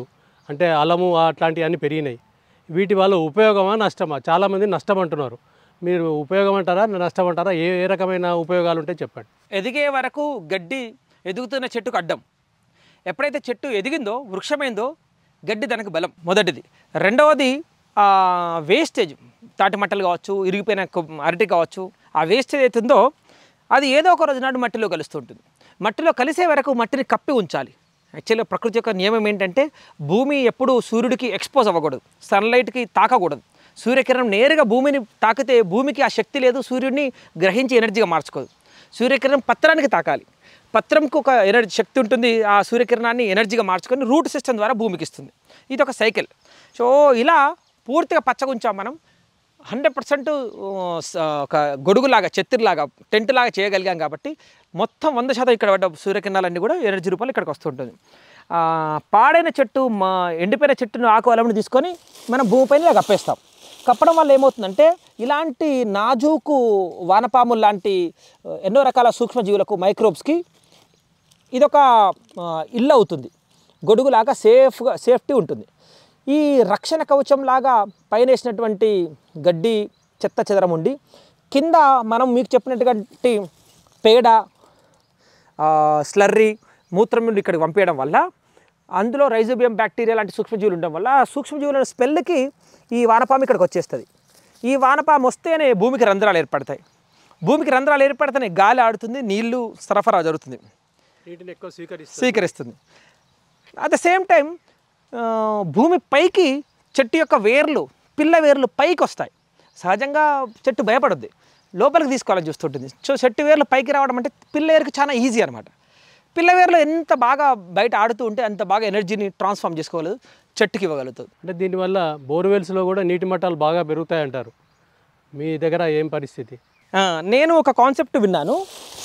S2: అంటే అలము అట్లాంటివన్నీ పెరిగినాయి వీటి వల్ల ఉపయోగమా నష్టమా చాలామంది నష్టం అంటున్నారు మీరు ఉపయోగం అంటారా నష్టం అంటారా ఏ ఏ రకమైన ఉపయోగాలు ఉంటే చెప్పండి
S1: ఎదిగే వరకు గడ్డి ఎదుగుతున్న చెట్టుకు అడ్డం ఎప్పుడైతే చెట్టు ఎదిగిందో వృక్షమైందో గడ్డి దానికి బలం మొదటిది రెండవది వేస్టేజ్ తాటి మట్టలు కావచ్చు ఇరిగిపోయిన అరటి కావచ్చు ఆ వేస్టేజ్ అవుతుందో అది ఏదో ఒక రోజు నాడు మట్టిలో కలుస్తుంటుంది మట్టిలో కలిసే వరకు మట్టిని కప్పి ఉంచాలి యాక్చువల్గా ప్రకృతి యొక్క నియమం ఏంటంటే భూమి ఎప్పుడు సూర్యుడికి ఎక్స్పోజ్ అవ్వకూడదు సన్లైట్కి తాకకూడదు సూర్యకిరణం నేరుగా భూమిని తాకితే భూమికి ఆ శక్తి లేదు సూర్యుడిని గ్రహించి ఎనర్జీగా మార్చుకోదు సూర్యకిరణం పత్రానికి తాకాలి పత్రంకు ఒక ఎనర్జీ శక్తి ఉంటుంది ఆ సూర్యకిరణాన్ని ఎనర్జీగా మార్చుకొని రూట్ సిస్టమ్ ద్వారా భూమికి ఇస్తుంది ఇది ఒక సైకిల్ సో ఇలా పూర్తిగా పచ్చగుంచాం మనం హండ్రెడ్ పర్సెంట్ ఒక గొడుగులాగా చెత్తిరిలాగా టెంట్ లాగా చేయగలిగాం కాబట్టి మొత్తం వంద శాతం ఇక్కడ పడ్డ సూర్యకిరణాలన్నీ కూడా ఎనర్జీ రూపాయలు ఇక్కడికి వస్తుంటుంది పాడైన చెట్టు మా ఎండిపోయిన చెట్టును ఆకు అలవని తీసుకొని మనం భూమిపైన కప్పేస్తాం కప్పడం వల్ల ఏమవుతుందంటే ఇలాంటి నాజూకు వానపాములు లాంటి ఎన్నో రకాల సూక్ష్మజీవులకు మైక్రోబ్స్కి ఇదొక ఇల్లు అవుతుంది గొడుగులాగా సేఫ్గా సేఫ్టీ ఉంటుంది ఈ రక్షణ కవచం లాగా పైన వేసినటువంటి గడ్డి చెత్త చెదరం ఉండి కింద మనం మీకు చెప్పినటువంటి పేడ స్లర్రీ మూత్రం నుండి ఇక్కడికి పంపించడం వల్ల అందులో రైజోబియం బ్యాక్టీరియా లాంటి సూక్ష్మజీవులు ఉండడం వల్ల సూక్ష్మజీవుల స్పెల్కి ఈ వానపాము ఇక్కడికి వచ్చేస్తుంది ఈ వానపాము వస్తేనే భూమికి రంధ్రాలు ఏర్పడతాయి భూమికి రంధ్రాలు ఏర్పడితేనే గాలి ఆడుతుంది నీళ్లు సరఫరా జరుగుతుంది
S2: నీటిని ఎక్కువ స్వీకరిస్తుంది స్వీకరిస్తుంది
S1: అట్ ద సేమ్ టైం భూమి పైకి చెట్టు యొక్క వేర్లు పిల్ల వేర్లు పైకి వస్తాయి సహజంగా చెట్టు భయపడద్ది లోపలికి తీసుకోవాలని చూస్తుంటుంది సో చెట్టు వేర్లు పైకి రావడం అంటే పిల్ల వేరుకు చాలా ఈజీ అనమాట పిల్ల వేర్లు ఎంత బాగా బయట ఆడుతూ ఉంటే అంత బాగా ఎనర్జీని ట్రాన్స్ఫామ్ చేసుకోగలదు
S2: చెట్టుకి ఇవ్వగలుగుతుంది అంటే దీనివల్ల బోర్వెల్స్లో కూడా నీటి మట్టాలు బాగా పెరుగుతాయి అంటారు మీ దగ్గర ఏం పరిస్థితి నేను ఒక కాన్సెప్ట్ విన్నాను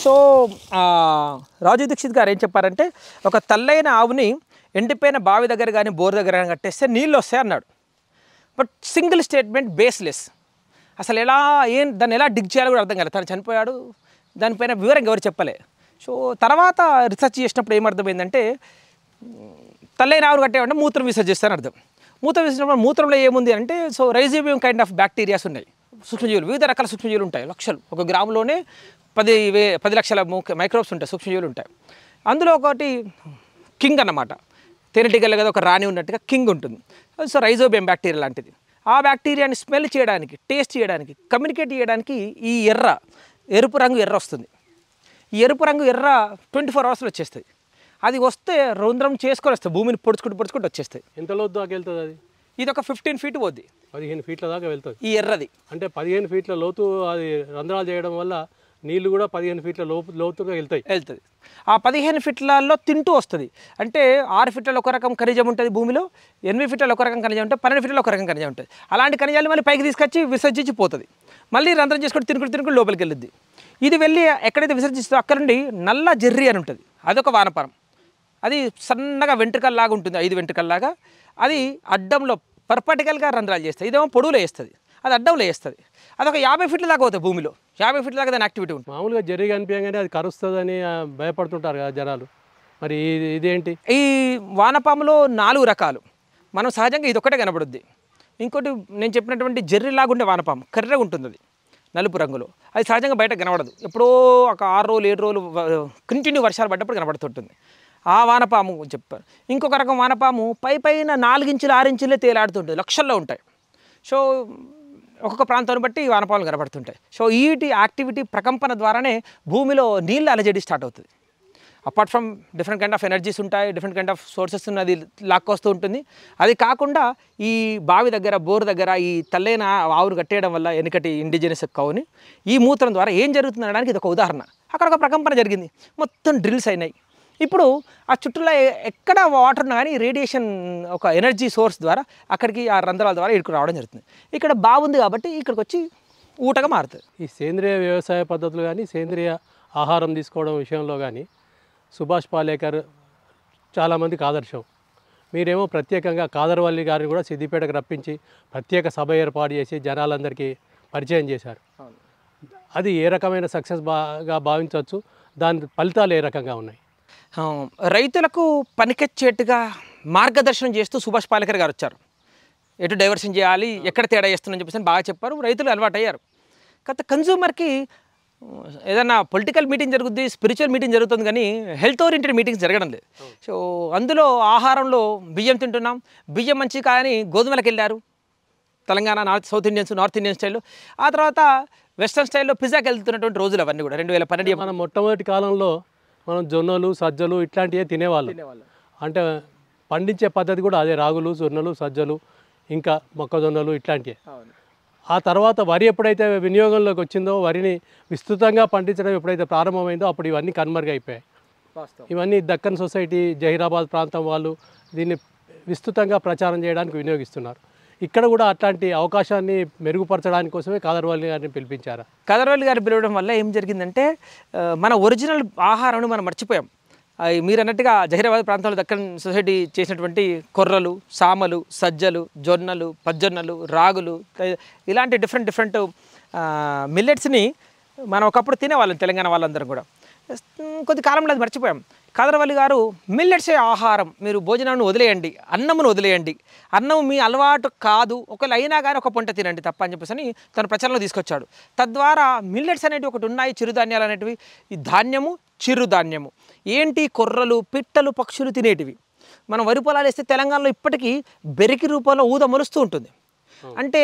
S2: సో
S1: రాజు దీక్షిత్ గారు ఏం చెప్పారంటే ఒక తల్లైన ఆవుని ఎండిపోయిన బావి దగ్గర కానీ బోర్ దగ్గర కానీ కట్టేస్తే నీళ్ళు వస్తాయి అన్నాడు బట్ సింగిల్ స్టేట్మెంట్ బేస్లెస్ అసలు ఎలా ఏం దాన్ని ఎలా డిగ్ చేయాలో కూడా అర్థం కాలేదు తను చనిపోయాడు దానిపైన వివరంగా ఎవరు చెప్పలే సో తర్వాత రీసెర్చ్ చేసినప్పుడు ఏమర్థమైందంటే తల్లైన ఆవురు కట్టేవంటే మూత్రం అని అర్థం మూత్రం విసర్జించినప్పుడు మూత్రంలో ఏముంది అంటే so rhizobium kind of bacterias ఉన్నాయి సూక్ష్మజీవులు వివిధ రకాల సూక్ష్మజీవులు ఉంటాయి లక్షలు ఒక గ్రాములోనే పది వే పది లక్షల మైక్రోబ్స్ ఉంటాయి సూక్ష్మజీవులు ఉంటాయి అందులో ఒకటి కింగ్ అన్నమాట తేనెటీగలు కదా ఒక రాణి ఉన్నట్టుగా కింగ్ ఉంటుంది సో రైజోబియం బ్యాక్టీరియా లాంటిది ఆ బ్యాక్టీరియాని స్మెల్ చేయడానికి టేస్ట్ చేయడానికి కమ్యూనికేట్ చేయడానికి ఈ ఎర్ర ఎరుపు రంగు ఎర్ర వస్తుంది ఈ ఎరుపు రంగు ఎర్ర ట్వంటీ ఫోర్ అవర్స్లో వచ్చేస్తుంది అది వస్తే రౌంద్రం చేసుకొని వస్తాయి భూమిని పొడుచుకుంటూ పొడుచుకుంటూ వచ్చేస్తాయి
S2: ఎంతలో దాకా వెళ్తుంది అది ఇది ఒక ఫిఫ్టీన్ ఫీట్ పోద్ది పదిహేను ఫీట్ల దాకా వెళ్తుంది ఈ ఎర్రది అంటే పదిహేను ఫీట్ల లోతు అది రంధ్రాలు చేయడం వల్ల నీళ్లు కూడా పదిహేను ఫీట్ల లోపు లోతుగా వెళ్తాయి వెళ్తుంది ఆ పదిహేను ఫీట్లలో తింటూ వస్తుంది అంటే ఆరు ఫీట్లలో ఒక రకం ఖనిజం ఉంటుంది భూమిలో
S1: ఎనిమిది ఫీట్లలో ఒక రకం ఖనిజం ఉంటుంది పన్నెండు ఫీట్లలో ఒక రకం ఖనిజం ఉంటుంది అలాంటి ఖనిజాలు మళ్ళీ పైకి తీసుకొచ్చి విసర్జించి పోతుంది మళ్ళీ రంధ్రం చేసుకుంటూ తినుకుని తినుకుంటూ లోపలికి వెళ్ళింది ఇది వెళ్ళి ఎక్కడైతే విసర్జిస్తుందో అక్కడ నుండి నల్ల జర్రి అని ఉంటుంది అదొక వానపరం అది సన్నగా వెంట్రుకల్లాగా ఉంటుంది ఐదు వెంట్రుకల్లాగా అది అడ్డంలో పర్పటికల్గా రంధ్రాలు చేస్తాయి ఇదేమో పొడువులు వేస్తుంది అది అడ్డంలో వేస్తుంది అదొక
S2: యాభై ఫీట్ల దాకా అవుతాయి భూమిలో యాభై ఫీట్ల దాకా దాని యాక్టివిటీ ఉంటుంది మామూలుగా జరిగి అనిపించగానే అది కరుస్తుందని భయపడుతుంటారు కదా జనాలు మరి ఇదేంటి ఈ వానపాములో నాలుగు రకాలు
S1: మనం సహజంగా ఇది ఒకటే కనబడుద్ది ఇంకోటి నేను చెప్పినటువంటి జర్రిలాగుండే వానపాము కర్ర ఉంటుంది అది నలుపు రంగులో అది సహజంగా బయట కనబడదు ఎప్పుడో ఒక ఆరు రోజులు ఏడు రోజులు కంటిన్యూ వర్షాలు పడ్డప్పుడు కనబడుతుంటుంది ఆ వానపాము చెప్పారు ఇంకొక రకం వానపాము పై పైన నాలుగించులు ఆరించులే తేలాడుతుంటుంది లక్షల్లో ఉంటాయి సో ఒక్కొక్క ప్రాంతాన్ని బట్టి వానపాములు కనబడుతుంటాయి సో ఈటి యాక్టివిటీ ప్రకంపన ద్వారానే భూమిలో నీళ్ళు అలజడి స్టార్ట్ అవుతుంది apart from different kind of energies ఉంటాయి డిఫరెంట్ కైండ్ ఆఫ్ సోర్సెస్ అది లాక్కొస్తూ ఉంటుంది అది కాకుండా ఈ బావి దగ్గర బోర్ దగ్గర ఈ తల్లైన ఆవురు కట్టేయడం వల్ల వెనుకటి ఇండిజినస్ కౌని ఈ మూత్రం ద్వారా ఏం జరుగుతుంది అనడానికి ఇది ఒక ఉదాహరణ అక్కడ ఒక ప్రకంపన జరిగింది మొత్తం డ్రిల్స్ అయినాయి ఇప్పుడు ఆ చుట్టూలో ఎక్కడ వాటర్ ఉన్నా కానీ రేడియేషన్ ఒక ఎనర్జీ
S2: సోర్స్ ద్వారా అక్కడికి ఆ రంధ్రాల ద్వారా ఇక్కడ రావడం జరుగుతుంది ఇక్కడ బాగుంది కాబట్టి ఇక్కడికి వచ్చి ఊటగా మారుతుంది ఈ సేంద్రియ వ్యవసాయ పద్ధతులు కానీ సేంద్రియ ఆహారం తీసుకోవడం విషయంలో కానీ సుభాష్ పాలేకర్ చాలామందికి ఆదర్శం మీరేమో ప్రత్యేకంగా కాదర్వల్లి గారిని కూడా సిద్దిపేటకు రప్పించి ప్రత్యేక సభ ఏర్పాటు చేసి జనాలందరికీ పరిచయం చేశారు అది ఏ రకమైన సక్సెస్ బాగా భావించవచ్చు దాని ఫలితాలు ఏ రకంగా ఉన్నాయి రైతులకు పనికొచ్చేట్టుగా మార్గదర్శనం చేస్తూ సుభాష్
S1: పాలేకర్ గారు వచ్చారు ఎటు డైవర్షన్ చేయాలి ఎక్కడ తేడా చేస్తుందని చెప్పేసి బాగా చెప్పారు రైతులు అలవాటు అయ్యారు కాకపోతే కన్జ్యూమర్కి ఏదన్నా పొలిటికల్ మీటింగ్ జరుగుద్ది స్పిరిచువల్ మీటింగ్ జరుగుతుంది కానీ హెల్త్ ఓరియంటెడ్ మీటింగ్స్ జరగడం లేదు సో అందులో ఆహారంలో బియ్యం తింటున్నాం బియ్యం మంచి కానీ గోధుమలకు వెళ్ళారు Telangana north south Indians north Indian స్టైల్లో ఆ తర్వాత
S2: వెస్ట్రన్ స్టైల్లో పిజ్జాకి వెళ్తున్నటువంటి రోజులు అవన్నీ కూడా రెండు వేల పన్నెండు మన మొట్టమొదటి కాలంలో మనం జొన్నలు సజ్జలు ఇట్లాంటివే తినేవాళ్ళం అంటే పండించే పద్ధతి కూడా అదే రాగులు జొన్నలు సజ్జలు ఇంకా మొక్కజొన్నలు ఇట్లాంటివి ఆ తర్వాత వరి ఎప్పుడైతే వినియోగంలోకి వచ్చిందో వరిని విస్తృతంగా పండించడం ఎప్పుడైతే ప్రారంభమైందో అప్పుడు ఇవన్నీ కనుమరుగైపోయాయి ఇవన్నీ దక్కన్ సొసైటీ జహీరాబాద్ ప్రాంతం వాళ్ళు దీన్ని విస్తృతంగా ప్రచారం చేయడానికి వినియోగిస్తున్నారు ఇక్కడ కూడా అట్లాంటి అవకాశాన్ని మెరుగుపరచడానికి కోసమే కాదర్వల్లి గారిని పిలిపించారా కాదర్వల్లి గారిని పిలవడం వల్ల ఏం జరిగిందంటే మన ఒరిజినల్ ఆహారాన్ని మనం
S1: మర్చిపోయాం మీరు అన్నట్టుగా జహీరాబాద్ ప్రాంతంలో దక్కన్ సొసైటీ చేసినటువంటి కొర్రలు సామలు సజ్జలు జొన్నలు పజ్జొన్నలు రాగులు ఇలాంటి డిఫరెంట్ డిఫరెంట్ మిల్లెట్స్ని మనం ఒకప్పుడు తినేవాళ్ళం తెలంగాణ వాళ్ళందరం కూడా కొద్ది కాలంలో అది మర్చిపోయాం కదరవల్లి గారు మిల్లెట్సే ఆహారం మీరు భోజనాన్ని వదిలేయండి అన్నమును వదిలేయండి అన్నం మీ అలవాటు కాదు ఒకవేళ అయినా కానీ ఒక పంట తినండి తప్ప అని చెప్పేసి తన ప్రచారంలో తీసుకొచ్చాడు తద్వారా మిల్లెట్స్ అనేటివి ఒకటి ఉన్నాయి చిరుధాన్యాలు అనేటివి ఈ ధాన్యము చిరుధాన్యము ఏంటి కొర్రలు పిట్టలు పక్షులు తినేటివి మనం వరి పొలాలు వేస్తే తెలంగాణలో ఇప్పటికీ బెరికి రూపంలో ఊద మొలుస్తూ ఉంటుంది అంటే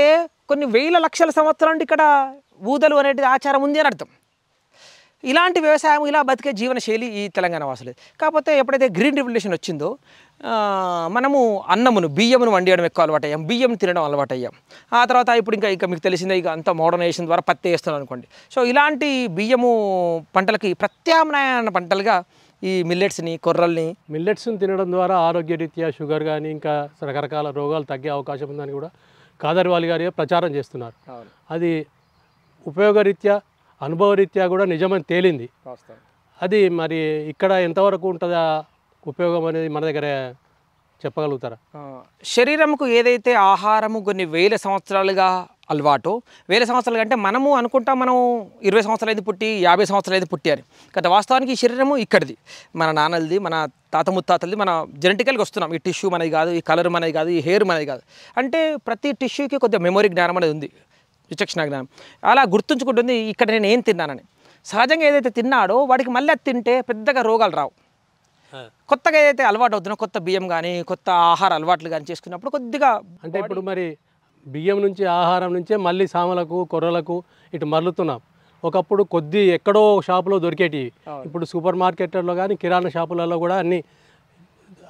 S1: కొన్ని వేల లక్షల సంవత్సరాలు ఇక్కడ ఊదలు అనేది ఆచారం ఉంది అని అర్థం ఇలాంటి వ్యవసాయం ఇలా బతికే జీవనశైలి ఈ తెలంగాణ వాసులు కాకపోతే ఎప్పుడైతే గ్రీన్ రెవల్యూషన్ వచ్చిందో మనము అన్నమును బియ్యమును వండియడం ఎక్కువ అలవాటు అయ్యాం బియ్యం తినడం అలవాటు అయ్యాం ఆ తర్వాత ఇప్పుడు ఇంకా ఇంకా మీకు తెలిసిందే ఇక అంత మోడర్నైజేషన్ ద్వారా పత్తి వేస్తున్నాం అనుకోండి సో ఇలాంటి బియ్యము పంటలకి ప్రత్యామ్నాయమైన పంటలుగా
S2: ఈ మిల్లెట్స్ని కొర్రల్ని మిల్లెట్స్ని తినడం ద్వారా ఆరోగ్యరీత్యా షుగర్ కానీ ఇంకా రకరకాల రోగాలు తగ్గే అవకాశం ఉందని కూడా కాదర్వాలి గారి ప్రచారం చేస్తున్నారు అది ఉపయోగరీత్యా అనుభవరీత్యా కూడా నిజమని తేలింది అది మరి ఇక్కడ ఎంతవరకు ఉంటుందా ఉపయోగం అనేది మన దగ్గర చెప్పగలుగుతారా
S1: శరీరంకు ఏదైతే ఆహారము కొన్ని వేల సంవత్సరాలుగా అలవాటు వేల సంవత్సరాలు అంటే మనము అనుకుంటాం మనం ఇరవై సంవత్సరాలు అయితే పుట్టి యాభై సంవత్సరాలు అయితే పుట్టారు కదా వాస్తవానికి ఈ శరీరము ఇక్కడిది మన నాన్నలది మన తాత ముత్తాతలది మన జెనెటికల్గా వస్తున్నాం ఈ టిష్యూ మనది కాదు ఈ కలర్ మనది కాదు ఈ హెయిర్ మనది కాదు అంటే ప్రతి టిష్యూకి కొద్దిగా మెమొరీ జ్ఞానం అనేది ఉంది విచక్షణ జ్ఞానం అలా గుర్తుంచుకుంటుంది ఇక్కడ నేను ఏం తిన్నానని సహజంగా ఏదైతే తిన్నాడో వాడికి మళ్ళీ అది తింటే పెద్దగా రోగాలు రావు కొత్తగా ఏదైతే అలవాటు అవుతున్నా కొత్త బియ్యం కానీ కొత్త ఆహార అలవాట్లు కానీ చేసుకున్నప్పుడు
S2: కొద్దిగా అంటే ఇప్పుడు మరి బియ్యం నుంచి ఆహారం నుంచే మళ్ళీ సామలకు కొర్రలకు ఇటు మరలుతున్నాం ఒకప్పుడు కొద్ది ఎక్కడో షాపులో దొరికేటివి ఇప్పుడు సూపర్ మార్కెట్లలో కానీ కిరాణా షాపులలో కూడా అన్ని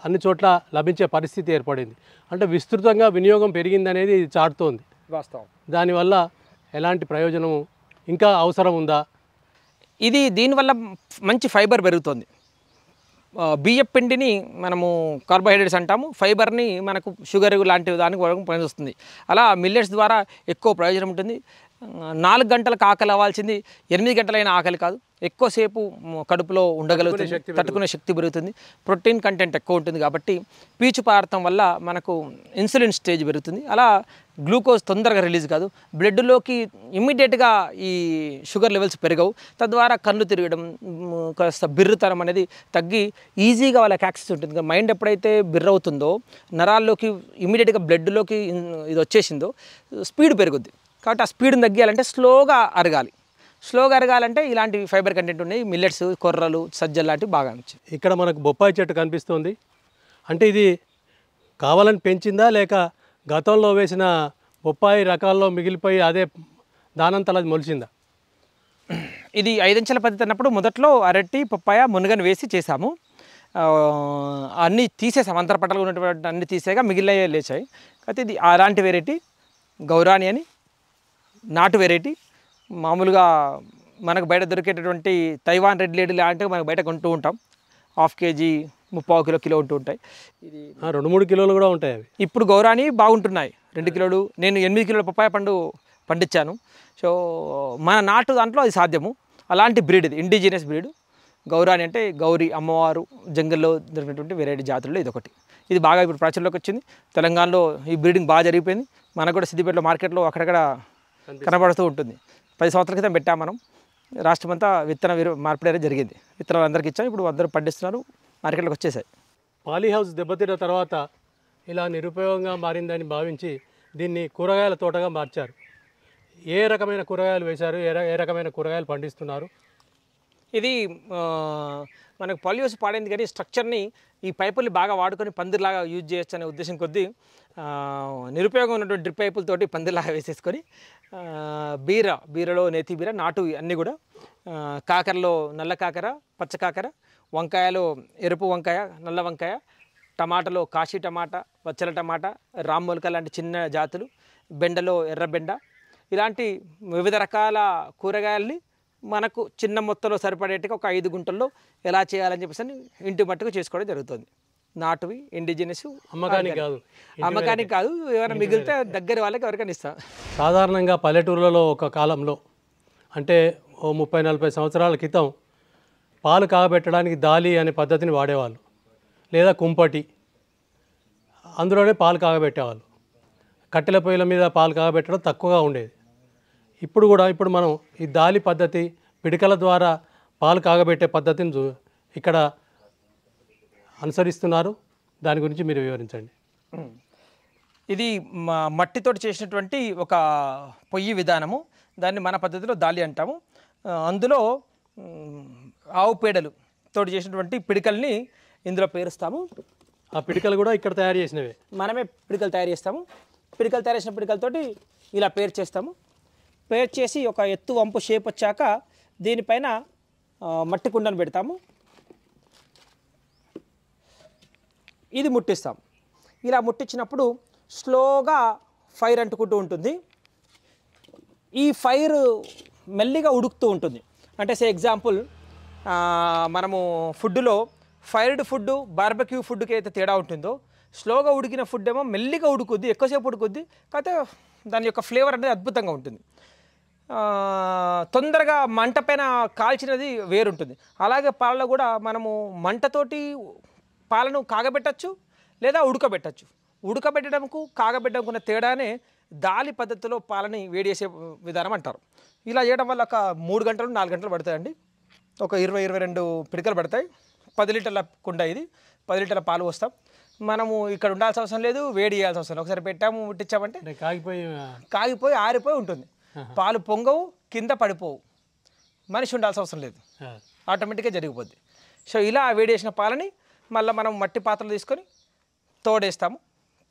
S2: అన్ని చోట్ల లభించే పరిస్థితి ఏర్పడింది అంటే విస్తృతంగా వినియోగం పెరిగిందనేది చాటుతోంది వాస్తవం దానివల్ల ఎలాంటి ప్రయోజనము ఇంకా అవసరం ఉందా ఇది దీనివల్ల మంచి ఫైబర్ పెరుగుతుంది
S1: బియ్యం పిండిని మనము కార్బోహైడ్రేట్స్ అంటాము ఫైబర్ని మనకు షుగర్ లాంటి దానికి వరకు పనిచేస్తుంది అలా మిల్లెట్స్ ద్వారా ఎక్కువ ప్రయోజనం ఉంటుంది నాలుగు గంటలకు ఆకలి అవ్వాల్సింది ఎనిమిది గంటలైన ఆకలి కాదు ఎక్కువసేపు కడుపులో ఉండగలుగుతుంది తట్టుకునే శక్తి పెరుగుతుంది ప్రోటీన్ కంటెంట్ ఎక్కువ ఉంటుంది కాబట్టి పీచు పదార్థం వల్ల మనకు ఇన్సులిన్ స్టేజ్ పెరుగుతుంది అలా గ్లూకోజ్ తొందరగా రిలీజ్ కాదు బ్లడ్లోకి ఇమ్మీడియట్గా ఈ షుగర్ లెవెల్స్ పెరగవు తద్వారా కళ్ళు తిరగడం కాస్త బిర్రుతరం అనేది తగ్గి ఈజీగా వాళ్ళకి యాక్సెస్ ఉంటుంది మైండ్ ఎప్పుడైతే బిర్ర అవుతుందో నరాల్లోకి ఇమ్మీడియట్గా బ్లడ్లోకి ఇది వచ్చేసిందో స్పీడ్ పెరుగుద్ది కాబట్టి ఆ స్పీడ్ని తగ్గియాలంటే స్లోగా అరగాలి స్లోగా అరగాలంటే ఇలాంటి ఫైబర్ కంటెంట్ ఉన్నాయి మిల్లెట్స్ కొర్రలు సజ్జలు లాంటివి బాగా
S2: ఇక్కడ మనకు బొప్పాయి చెట్టు కనిపిస్తుంది అంటే ఇది కావాలని పెంచిందా లేక గతంలో వేసిన బొప్పాయి రకాల్లో మిగిలిపోయి అదే దానంతలా మొలిచిందా ఇది ఐదంచెల పద్ధతి అన్నప్పుడు మొదట్లో అరటి పప్పాయ మునుగను వేసి
S1: చేశాము అన్నీ తీసేసాం అంతర పట్టలు ఉన్నటువంటి అన్నీ తీసేగా మిగిలిన లేచాయి అయితే ఇది అలాంటి వెరైటీ గౌరాని అని నాటు వెరైటీ మామూలుగా మనకు బయట దొరికేటటువంటి తైవాన్ రెడ్ లేడీ లాంటివి మనకు బయట కొంటూ ఉంటాం హాఫ్ కేజీ ముప్పావు కిలో కిలో ఉంటూ ఉంటాయి ఇది రెండు మూడు కిలోలు కూడా ఉంటాయి అవి ఇప్పుడు గౌరాని బాగుంటున్నాయి రెండు కిలోలు నేను ఎనిమిది కిలోల పప్పాయ పండు పండించాను సో మన నాటు దాంట్లో అది సాధ్యము అలాంటి బ్రీడ్ ఇది ఇండిజినియస్ బ్రీడ్ గౌరాని అంటే గౌరీ అమ్మవారు జంగల్లో దొరికినటువంటి వెరైటీ జాతుల్లో ఇదొకటి ఇది బాగా ఇప్పుడు ప్రాచుర్యంలోకి వచ్చింది తెలంగాణలో ఈ బ్రీడింగ్ బాగా జరిగిపోయింది మనకు కూడా సిద్దిపేటలో మార్కెట్లో అక్కడక్కడ కనబడుతూ ఉంటుంది పది సంవత్సరాల క్రితం పెట్టాం మనం రాష్ట్రమంతా విత్తన మార్పిడి జరిగింది విత్తనాలు అందరికి ఇచ్చాం ఇప్పుడు అందరూ పండిస్తున్నారు మార్కెట్లోకి వచ్చేసాయి
S2: పాలీ హౌస్ దెబ్బతిన్న తర్వాత ఇలా నిరుపయోగంగా మారిందని భావించి దీన్ని కూరగాయల తోటగా మార్చారు ఏ రకమైన కూరగాయలు వేశారు ఏ ఏ రకమైన కూరగాయలు పండిస్తున్నారు ఇది మనకు
S1: పొల్యూస్ పాడైంది కానీ స్ట్రక్చర్ని ఈ పైపుల్ని బాగా వాడుకొని పందిరిలాగా యూజ్ చేయొచ్చు అనే ఉద్దేశం కొద్దీ నిరుపయోగం ఉన్నటువంటి డ్రిప్ పైపులతోటి పందిరిలాగా వేసేసుకొని బీర బీరలో నేతి బీర నాటు అన్నీ కూడా కాకరలో నల్ల కాకర పచ్చ కాకర వంకాయలో ఎరుపు వంకాయ నల్ల వంకాయ టమాటాలో కాశీ టమాటా వచ్చల టమాటా రామ్మొలక లాంటి చిన్న జాతులు బెండలో ఎర్రబెండ ఇలాంటి వివిధ రకాల కూరగాయల్ని మనకు చిన్న మొత్తంలో సరిపడేట్టుగా ఒక ఐదు గుంటల్లో ఎలా చేయాలని చెప్పేసి ఇంటి మట్టుకు చేసుకోవడం జరుగుతుంది నాటువి ఇండిజినస్ అమ్మకానికి కాదు అమ్మకానికి కాదు ఏమైనా మిగిలితే దగ్గర వాళ్ళకి ఎవరికైనా ఇస్తాం
S2: సాధారణంగా పల్లెటూర్లలో ఒక కాలంలో అంటే ఓ ముప్పై నలభై సంవత్సరాల క్రితం పాలు కాగబెట్టడానికి దాలి అనే పద్ధతిని వాడేవాళ్ళు లేదా కుంపటి అందులోనే పాలు కాగబెట్టేవాళ్ళు కట్టెల పొయ్యిల మీద పాలు కాగబెట్టడం తక్కువగా ఉండేది ఇప్పుడు కూడా ఇప్పుడు మనం ఈ దాలి పద్ధతి పిడికల ద్వారా పాలు కాగబెట్టే పద్ధతిని ఇక్కడ అనుసరిస్తున్నారు దాని గురించి మీరు వివరించండి
S1: ఇది మట్టితో చేసినటువంటి ఒక పొయ్యి విధానము దాన్ని మన పద్ధతిలో దాలి అంటాము అందులో ఆవు పేడలు తోటి చేసినటువంటి పిడికల్ని ఇందులో పేరుస్తాము ఆ పిడికలు కూడా ఇక్కడ తయారు చేసినవి మనమే పిడికలు తయారు చేస్తాము పిడికలు తయారు చేసిన పిడికలతోటి ఇలా పేరు చేస్తాము పేర్ చేసి ఒక ఎత్తు వంపు షేప్ వచ్చాక దీనిపైన మట్టి కుండను పెడతాము ఇది ముట్టిస్తాం ఇలా ముట్టించినప్పుడు స్లోగా ఫైర్ అంటుకుంటూ ఉంటుంది ఈ ఫైర్ మెల్లిగా ఉడుకుతూ ఉంటుంది అంటే సే ఎగ్జాంపుల్ మనము ఫుడ్లో ఫైర్డ్ ఫుడ్ బార్బెక్యూ ఫుడ్కి అయితే తేడా ఉంటుందో స్లోగా ఉడికిన ఫుడ్ ఏమో మెల్లిగా ఉడుకుద్ది ఎక్కువసేపు ఉడుకుద్ది కాకపోతే దాని యొక్క ఫ్లేవర్ అనేది అద్భుతంగా ఉంటుంది తొందరగా మంట పైన కాల్చినది వేరుంటుంది అలాగే పాలలో కూడా మనము మంటతోటి పాలను కాగబెట్టచ్చు లేదా ఉడకబెట్టచ్చు ఉడకబెట్టడంకు కాగబెట్టడంకున్న తేడానే దాలి పద్ధతిలో పాలని వేడి చేసే విధానం అంటారు ఇలా చేయడం వల్ల ఒక మూడు గంటలు నాలుగు గంటలు పడతాయండి ఒక ఇరవై ఇరవై రెండు పిడికలు పడతాయి పది లీటర్ల కుండ ఇది పది లీటర్ల పాలు వస్తాం మనము ఇక్కడ ఉండాల్సిన అవసరం లేదు వేడి చేయాల్సిన అవసరం ఒకసారి పెట్టాము ముట్టించామంటే కాగిపోయి కాగిపోయి ఆరిపోయి ఉంటుంది పాలు పొంగవు కింద పడిపోవు మనిషి ఉండాల్సిన అవసరం లేదు ఆటోమేటిక్గా జరిగిపోద్ది సో ఇలా వేడేసిన పాలని మళ్ళీ మనం మట్టి పాత్రలు తీసుకొని తోడేస్తాము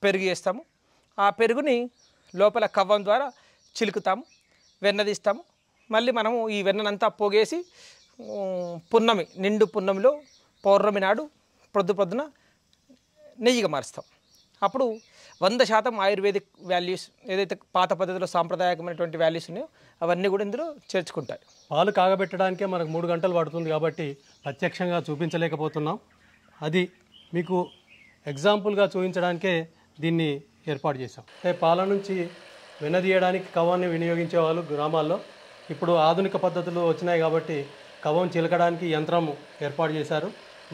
S1: పెరుగు వేస్తాము ఆ పెరుగుని లోపల కవ్వం ద్వారా చిలుకుతాము తీస్తాము మళ్ళీ మనము ఈ వెన్ననంతా పోగేసి పున్నమి నిండు పున్నమిలో పౌర్ణమి నాడు ప్రొద్దు ప్రొద్దున నెయ్యిగా మారుస్తాం అప్పుడు వంద శాతం ఆయుర్వేదిక్ వాల్యూస్ ఏదైతే పాత పద్ధతిలో సాంప్రదాయకమైనటువంటి వాల్యూస్ ఉన్నాయో అవన్నీ కూడా
S2: ఇందులో చేర్చుకుంటాయి పాలు కాగబెట్టడానికే మనకు మూడు గంటలు పడుతుంది కాబట్టి ప్రత్యక్షంగా చూపించలేకపోతున్నాం అది మీకు ఎగ్జాంపుల్గా చూపించడానికే దీన్ని ఏర్పాటు చేశాం అంటే పాల నుంచి వినదీయడానికి కవాన్ని వినియోగించే వాళ్ళు గ్రామాల్లో ఇప్పుడు ఆధునిక పద్ధతులు వచ్చినాయి కాబట్టి కవం చిలకడానికి యంత్రం ఏర్పాటు చేశారు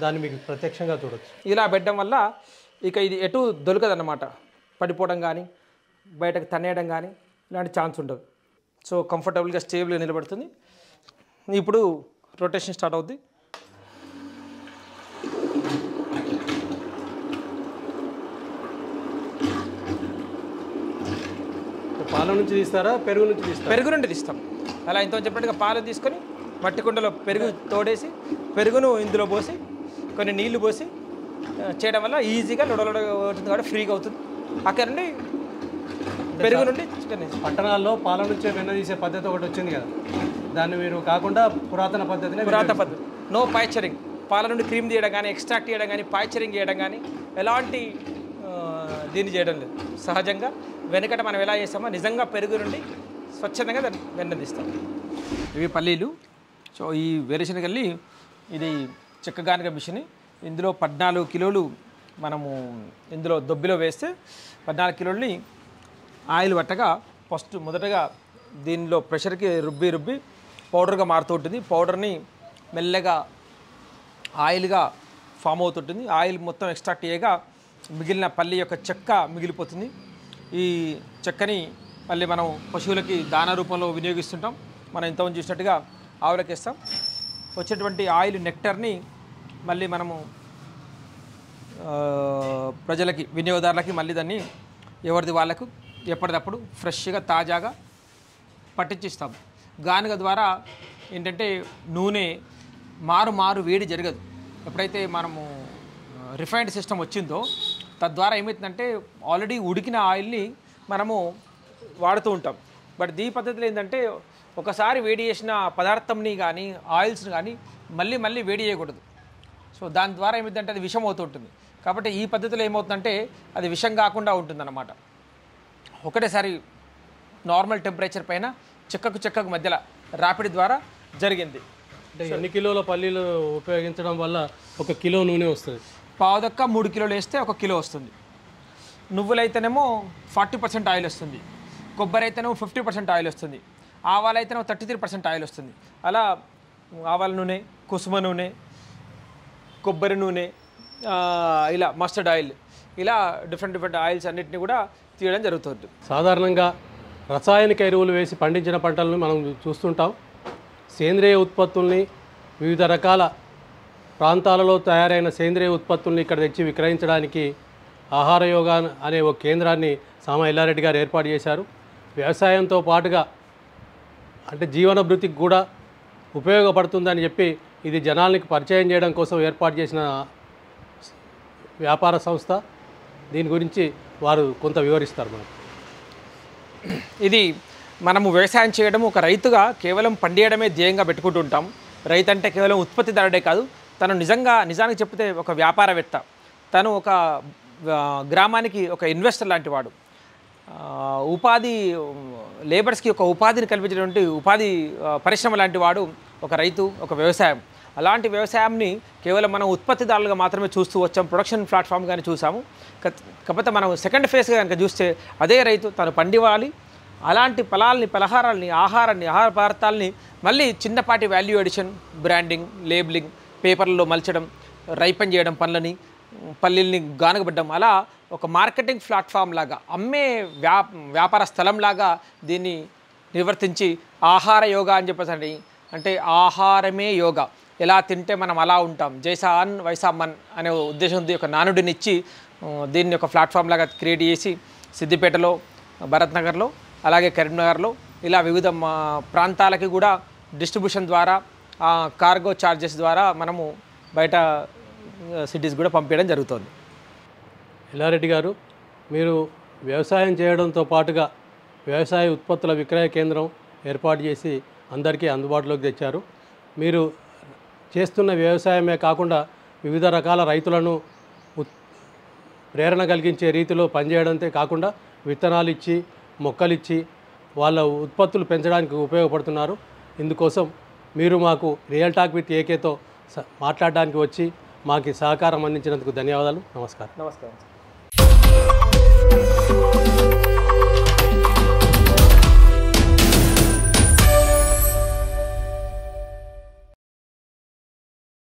S2: దాన్ని మీకు ప్రత్యక్షంగా చూడొచ్చు ఇలా పెట్టడం వల్ల ఇక ఇది ఎటు దొరకదన్నమాట
S1: పడిపోవడం కానీ బయటకు తన్నేయడం కానీ ఇలాంటి ఛాన్స్ ఉండదు సో కంఫర్టబుల్గా స్టేబుల్గా నిలబడుతుంది ఇప్పుడు రొటేషన్ స్టార్ట్ అవుద్ది
S2: పాల నుంచి తీస్తారా పెరుగు నుంచి తీస్తారా పెరుగు నుండి తీస్తాం
S1: అలా ఇంత చెప్పినట్టుగా పాలు తీసుకొని మట్టి కుండలో పెరుగు తోడేసి పెరుగును ఇందులో పోసి కొన్ని నీళ్లు పోసి చేయడం వల్ల ఈజీగా లొడలొడ అవుతుంది కాబట్టి ఫ్రీగా అవుతుంది అక్కడ
S2: నుండి పెరుగు నుండి చికెన్ పట్టణాల్లో పాల నుంచే వెన్న తీసే పద్ధతి ఒకటి వచ్చింది కదా దాన్ని మీరు కాకుండా పురాతన పద్ధతిని పురాతన పద్ధతి నో పాయిచరింగ్ పాల నుండి
S1: క్రీమ్ తీయడం కానీ ఎక్స్ట్రాక్ట్ చేయడం కానీ పాయిచరింగ్ చేయడం కానీ ఎలాంటి దీన్ని చేయడం లేదు సహజంగా వెనుకట మనం ఎలా చేస్తామో నిజంగా పెరుగు నుండి స్వచ్ఛందంగా దాన్ని వెన్నదిస్తాం ఇవి పల్లీలు సో ఈ వేరుశనగల్లి ఇది చెక్కగానక మిషన్ ఇందులో పద్నాలుగు కిలోలు మనము ఇందులో దొబ్బిలో వేస్తే పద్నాలుగు కిలోల్ని ఆయిల్ పట్టగా ఫస్ట్ మొదటగా దీనిలో ప్రెషర్కి రుబ్బి రుబ్బి పౌడర్గా మారుతూ ఉంటుంది పౌడర్ని మెల్లగా ఆయిల్గా ఫామ్ అవుతుంటుంది ఆయిల్ మొత్తం ఎక్స్ట్రాక్ట్ అయ్యేగా మిగిలిన పల్లి యొక్క చెక్క మిగిలిపోతుంది ఈ చెక్కని మళ్ళీ మనం పశువులకి దాన రూపంలో వినియోగిస్తుంటాం మనం ఇంతమంది చూసినట్టుగా ఆవులకి ఇస్తాం వచ్చేటువంటి ఆయిల్ నెక్టర్ని మళ్ళీ మనము ప్రజలకి వినియోగదారులకి మళ్ళీ దాన్ని ఎవరిది వాళ్ళకు ఎప్పటికప్పుడు ఫ్రెష్గా తాజాగా పట్టించిస్తాం గానుగ ద్వారా ఏంటంటే నూనె మారు మారు వేడి జరగదు ఎప్పుడైతే మనము రిఫైన్డ్ సిస్టమ్ వచ్చిందో తద్వారా ఏమవుతుందంటే ఆల్రెడీ ఉడికిన ఆయిల్ని మనము వాడుతూ ఉంటాం బట్ దీ పద్ధతిలో ఏంటంటే ఒకసారి వేడి చేసిన పదార్థంని కానీ ఆయిల్స్ని కానీ మళ్ళీ మళ్ళీ వేడి చేయకూడదు సో దాని ద్వారా ఏమిటంటే అది విషం అవుతుంటుంది కాబట్టి ఈ పద్ధతిలో ఏమవుతుందంటే అది విషం కాకుండా ఉంటుందన్నమాట ఒకటేసారి నార్మల్ టెంపరేచర్ పైన చెక్కకు చెక్కకు మధ్యలో రాపిడి ద్వారా జరిగింది ఎన్ని కిలోల పల్లీలు
S2: ఉపయోగించడం వల్ల
S1: ఒక కిలో నూనె వస్తుంది పావుదక్క మూడు కిలోలు వేస్తే ఒక కిలో వస్తుంది నువ్వులైతేనేమో ఫార్టీ పర్సెంట్ ఆయిల్ వస్తుంది కొబ్బరి అయితేనేమో ఫిఫ్టీ పర్సెంట్ ఆయిల్ వస్తుంది అయితేనేమో థర్టీ త్రీ పర్సెంట్ ఆయిల్ వస్తుంది అలా ఆవాల నూనె కుసుమ నూనె కొబ్బరి నూనె ఇలా మస్టర్డ్ ఆయిల్ ఇలా డిఫరెంట్ డిఫరెంట్ ఆయిల్స్ అన్నింటినీ కూడా తీయడం జరుగుతుంది
S2: సాధారణంగా రసాయనిక ఎరువులు వేసి పండించిన పంటలను మనం చూస్తుంటాం సేంద్రియ ఉత్పత్తుల్ని వివిధ రకాల ప్రాంతాలలో తయారైన సేంద్రియ ఉత్పత్తుల్ని ఇక్కడ తెచ్చి విక్రయించడానికి ఆహార యోగా అనే ఒక కేంద్రాన్ని సామ ఎల్లారెడ్డి గారు ఏర్పాటు చేశారు వ్యవసాయంతో పాటుగా అంటే జీవన కూడా ఉపయోగపడుతుందని చెప్పి ఇది జనాలకి పరిచయం చేయడం కోసం ఏర్పాటు చేసిన వ్యాపార సంస్థ దీని గురించి వారు కొంత వివరిస్తారు మనకు ఇది మనము వ్యవసాయం చేయడం ఒక రైతుగా
S1: కేవలం పండియడమే ధ్యేయంగా పెట్టుకుంటుంటాం రైతు అంటే కేవలం ఉత్పత్తిదారుడే కాదు తను నిజంగా నిజానికి చెప్తే ఒక వ్యాపారవేత్త తను ఒక గ్రామానికి ఒక ఇన్వెస్టర్ లాంటి వాడు ఉపాధి లేబర్స్కి ఒక ఉపాధిని కల్పించినటువంటి ఉపాధి పరిశ్రమ లాంటి వాడు ఒక రైతు ఒక వ్యవసాయం అలాంటి వ్యవసాయాన్ని కేవలం మనం ఉత్పత్తిదారులుగా మాత్రమే చూస్తూ వచ్చాం ప్రొడక్షన్ ప్లాట్ఫామ్ కానీ చూసాము కాకపోతే మనం సెకండ్ ఫేజ్గా కనుక చూస్తే అదే రైతు తను పండివాలి అలాంటి ఫలాల్ని పలహారాలని ఆహారాన్ని ఆహార పదార్థాలని మళ్ళీ చిన్నపాటి వాల్యూ ఎడిషన్ బ్రాండింగ్ లేబులింగ్ పేపర్లలో మలచడం రైపన్ చేయడం పనులని పల్లీల్ని గానగబడ్డం అలా ఒక మార్కెటింగ్ ప్లాట్ఫామ్ లాగా అమ్మే వ్యా వ్యాపార స్థలం లాగా దీన్ని నిర్వర్తించి ఆహార యోగా అని చెప్పేసి అంటే ఆహారమే యోగా ఎలా తింటే మనం అలా ఉంటాం జైసాన్ వైసామన్ అనే ఉద్దేశంతో ఒక నానుడినిచ్చి దీన్ని ఒక ప్లాట్ఫామ్ లాగా క్రియేట్ చేసి సిద్దిపేటలో భరత్ నగర్లో అలాగే కరీంనగర్లో ఇలా వివిధ ప్రాంతాలకి కూడా డిస్ట్రిబ్యూషన్ ద్వారా కార్గో ఛార్జెస్ ద్వారా మనము
S2: బయట సిటీస్ కూడా పంపించడం జరుగుతుంది ఎల్లారెడ్డి గారు మీరు వ్యవసాయం చేయడంతో పాటుగా వ్యవసాయ ఉత్పత్తుల విక్రయ కేంద్రం ఏర్పాటు చేసి అందరికీ అందుబాటులోకి తెచ్చారు మీరు చేస్తున్న వ్యవసాయమే కాకుండా వివిధ రకాల రైతులను ప్రేరణ కలిగించే రీతిలో పనిచేయడంతే కాకుండా విత్తనాలు ఇచ్చి మొక్కలిచ్చి వాళ్ళ ఉత్పత్తులు పెంచడానికి ఉపయోగపడుతున్నారు ఇందుకోసం మీరు మాకు రియల్ టాక్ విత్ ఏకేతో మాట్లాడడానికి వచ్చి మాకు సహకారం అందించినందుకు ధన్యవాదాలు నమస్కారం నమస్కారం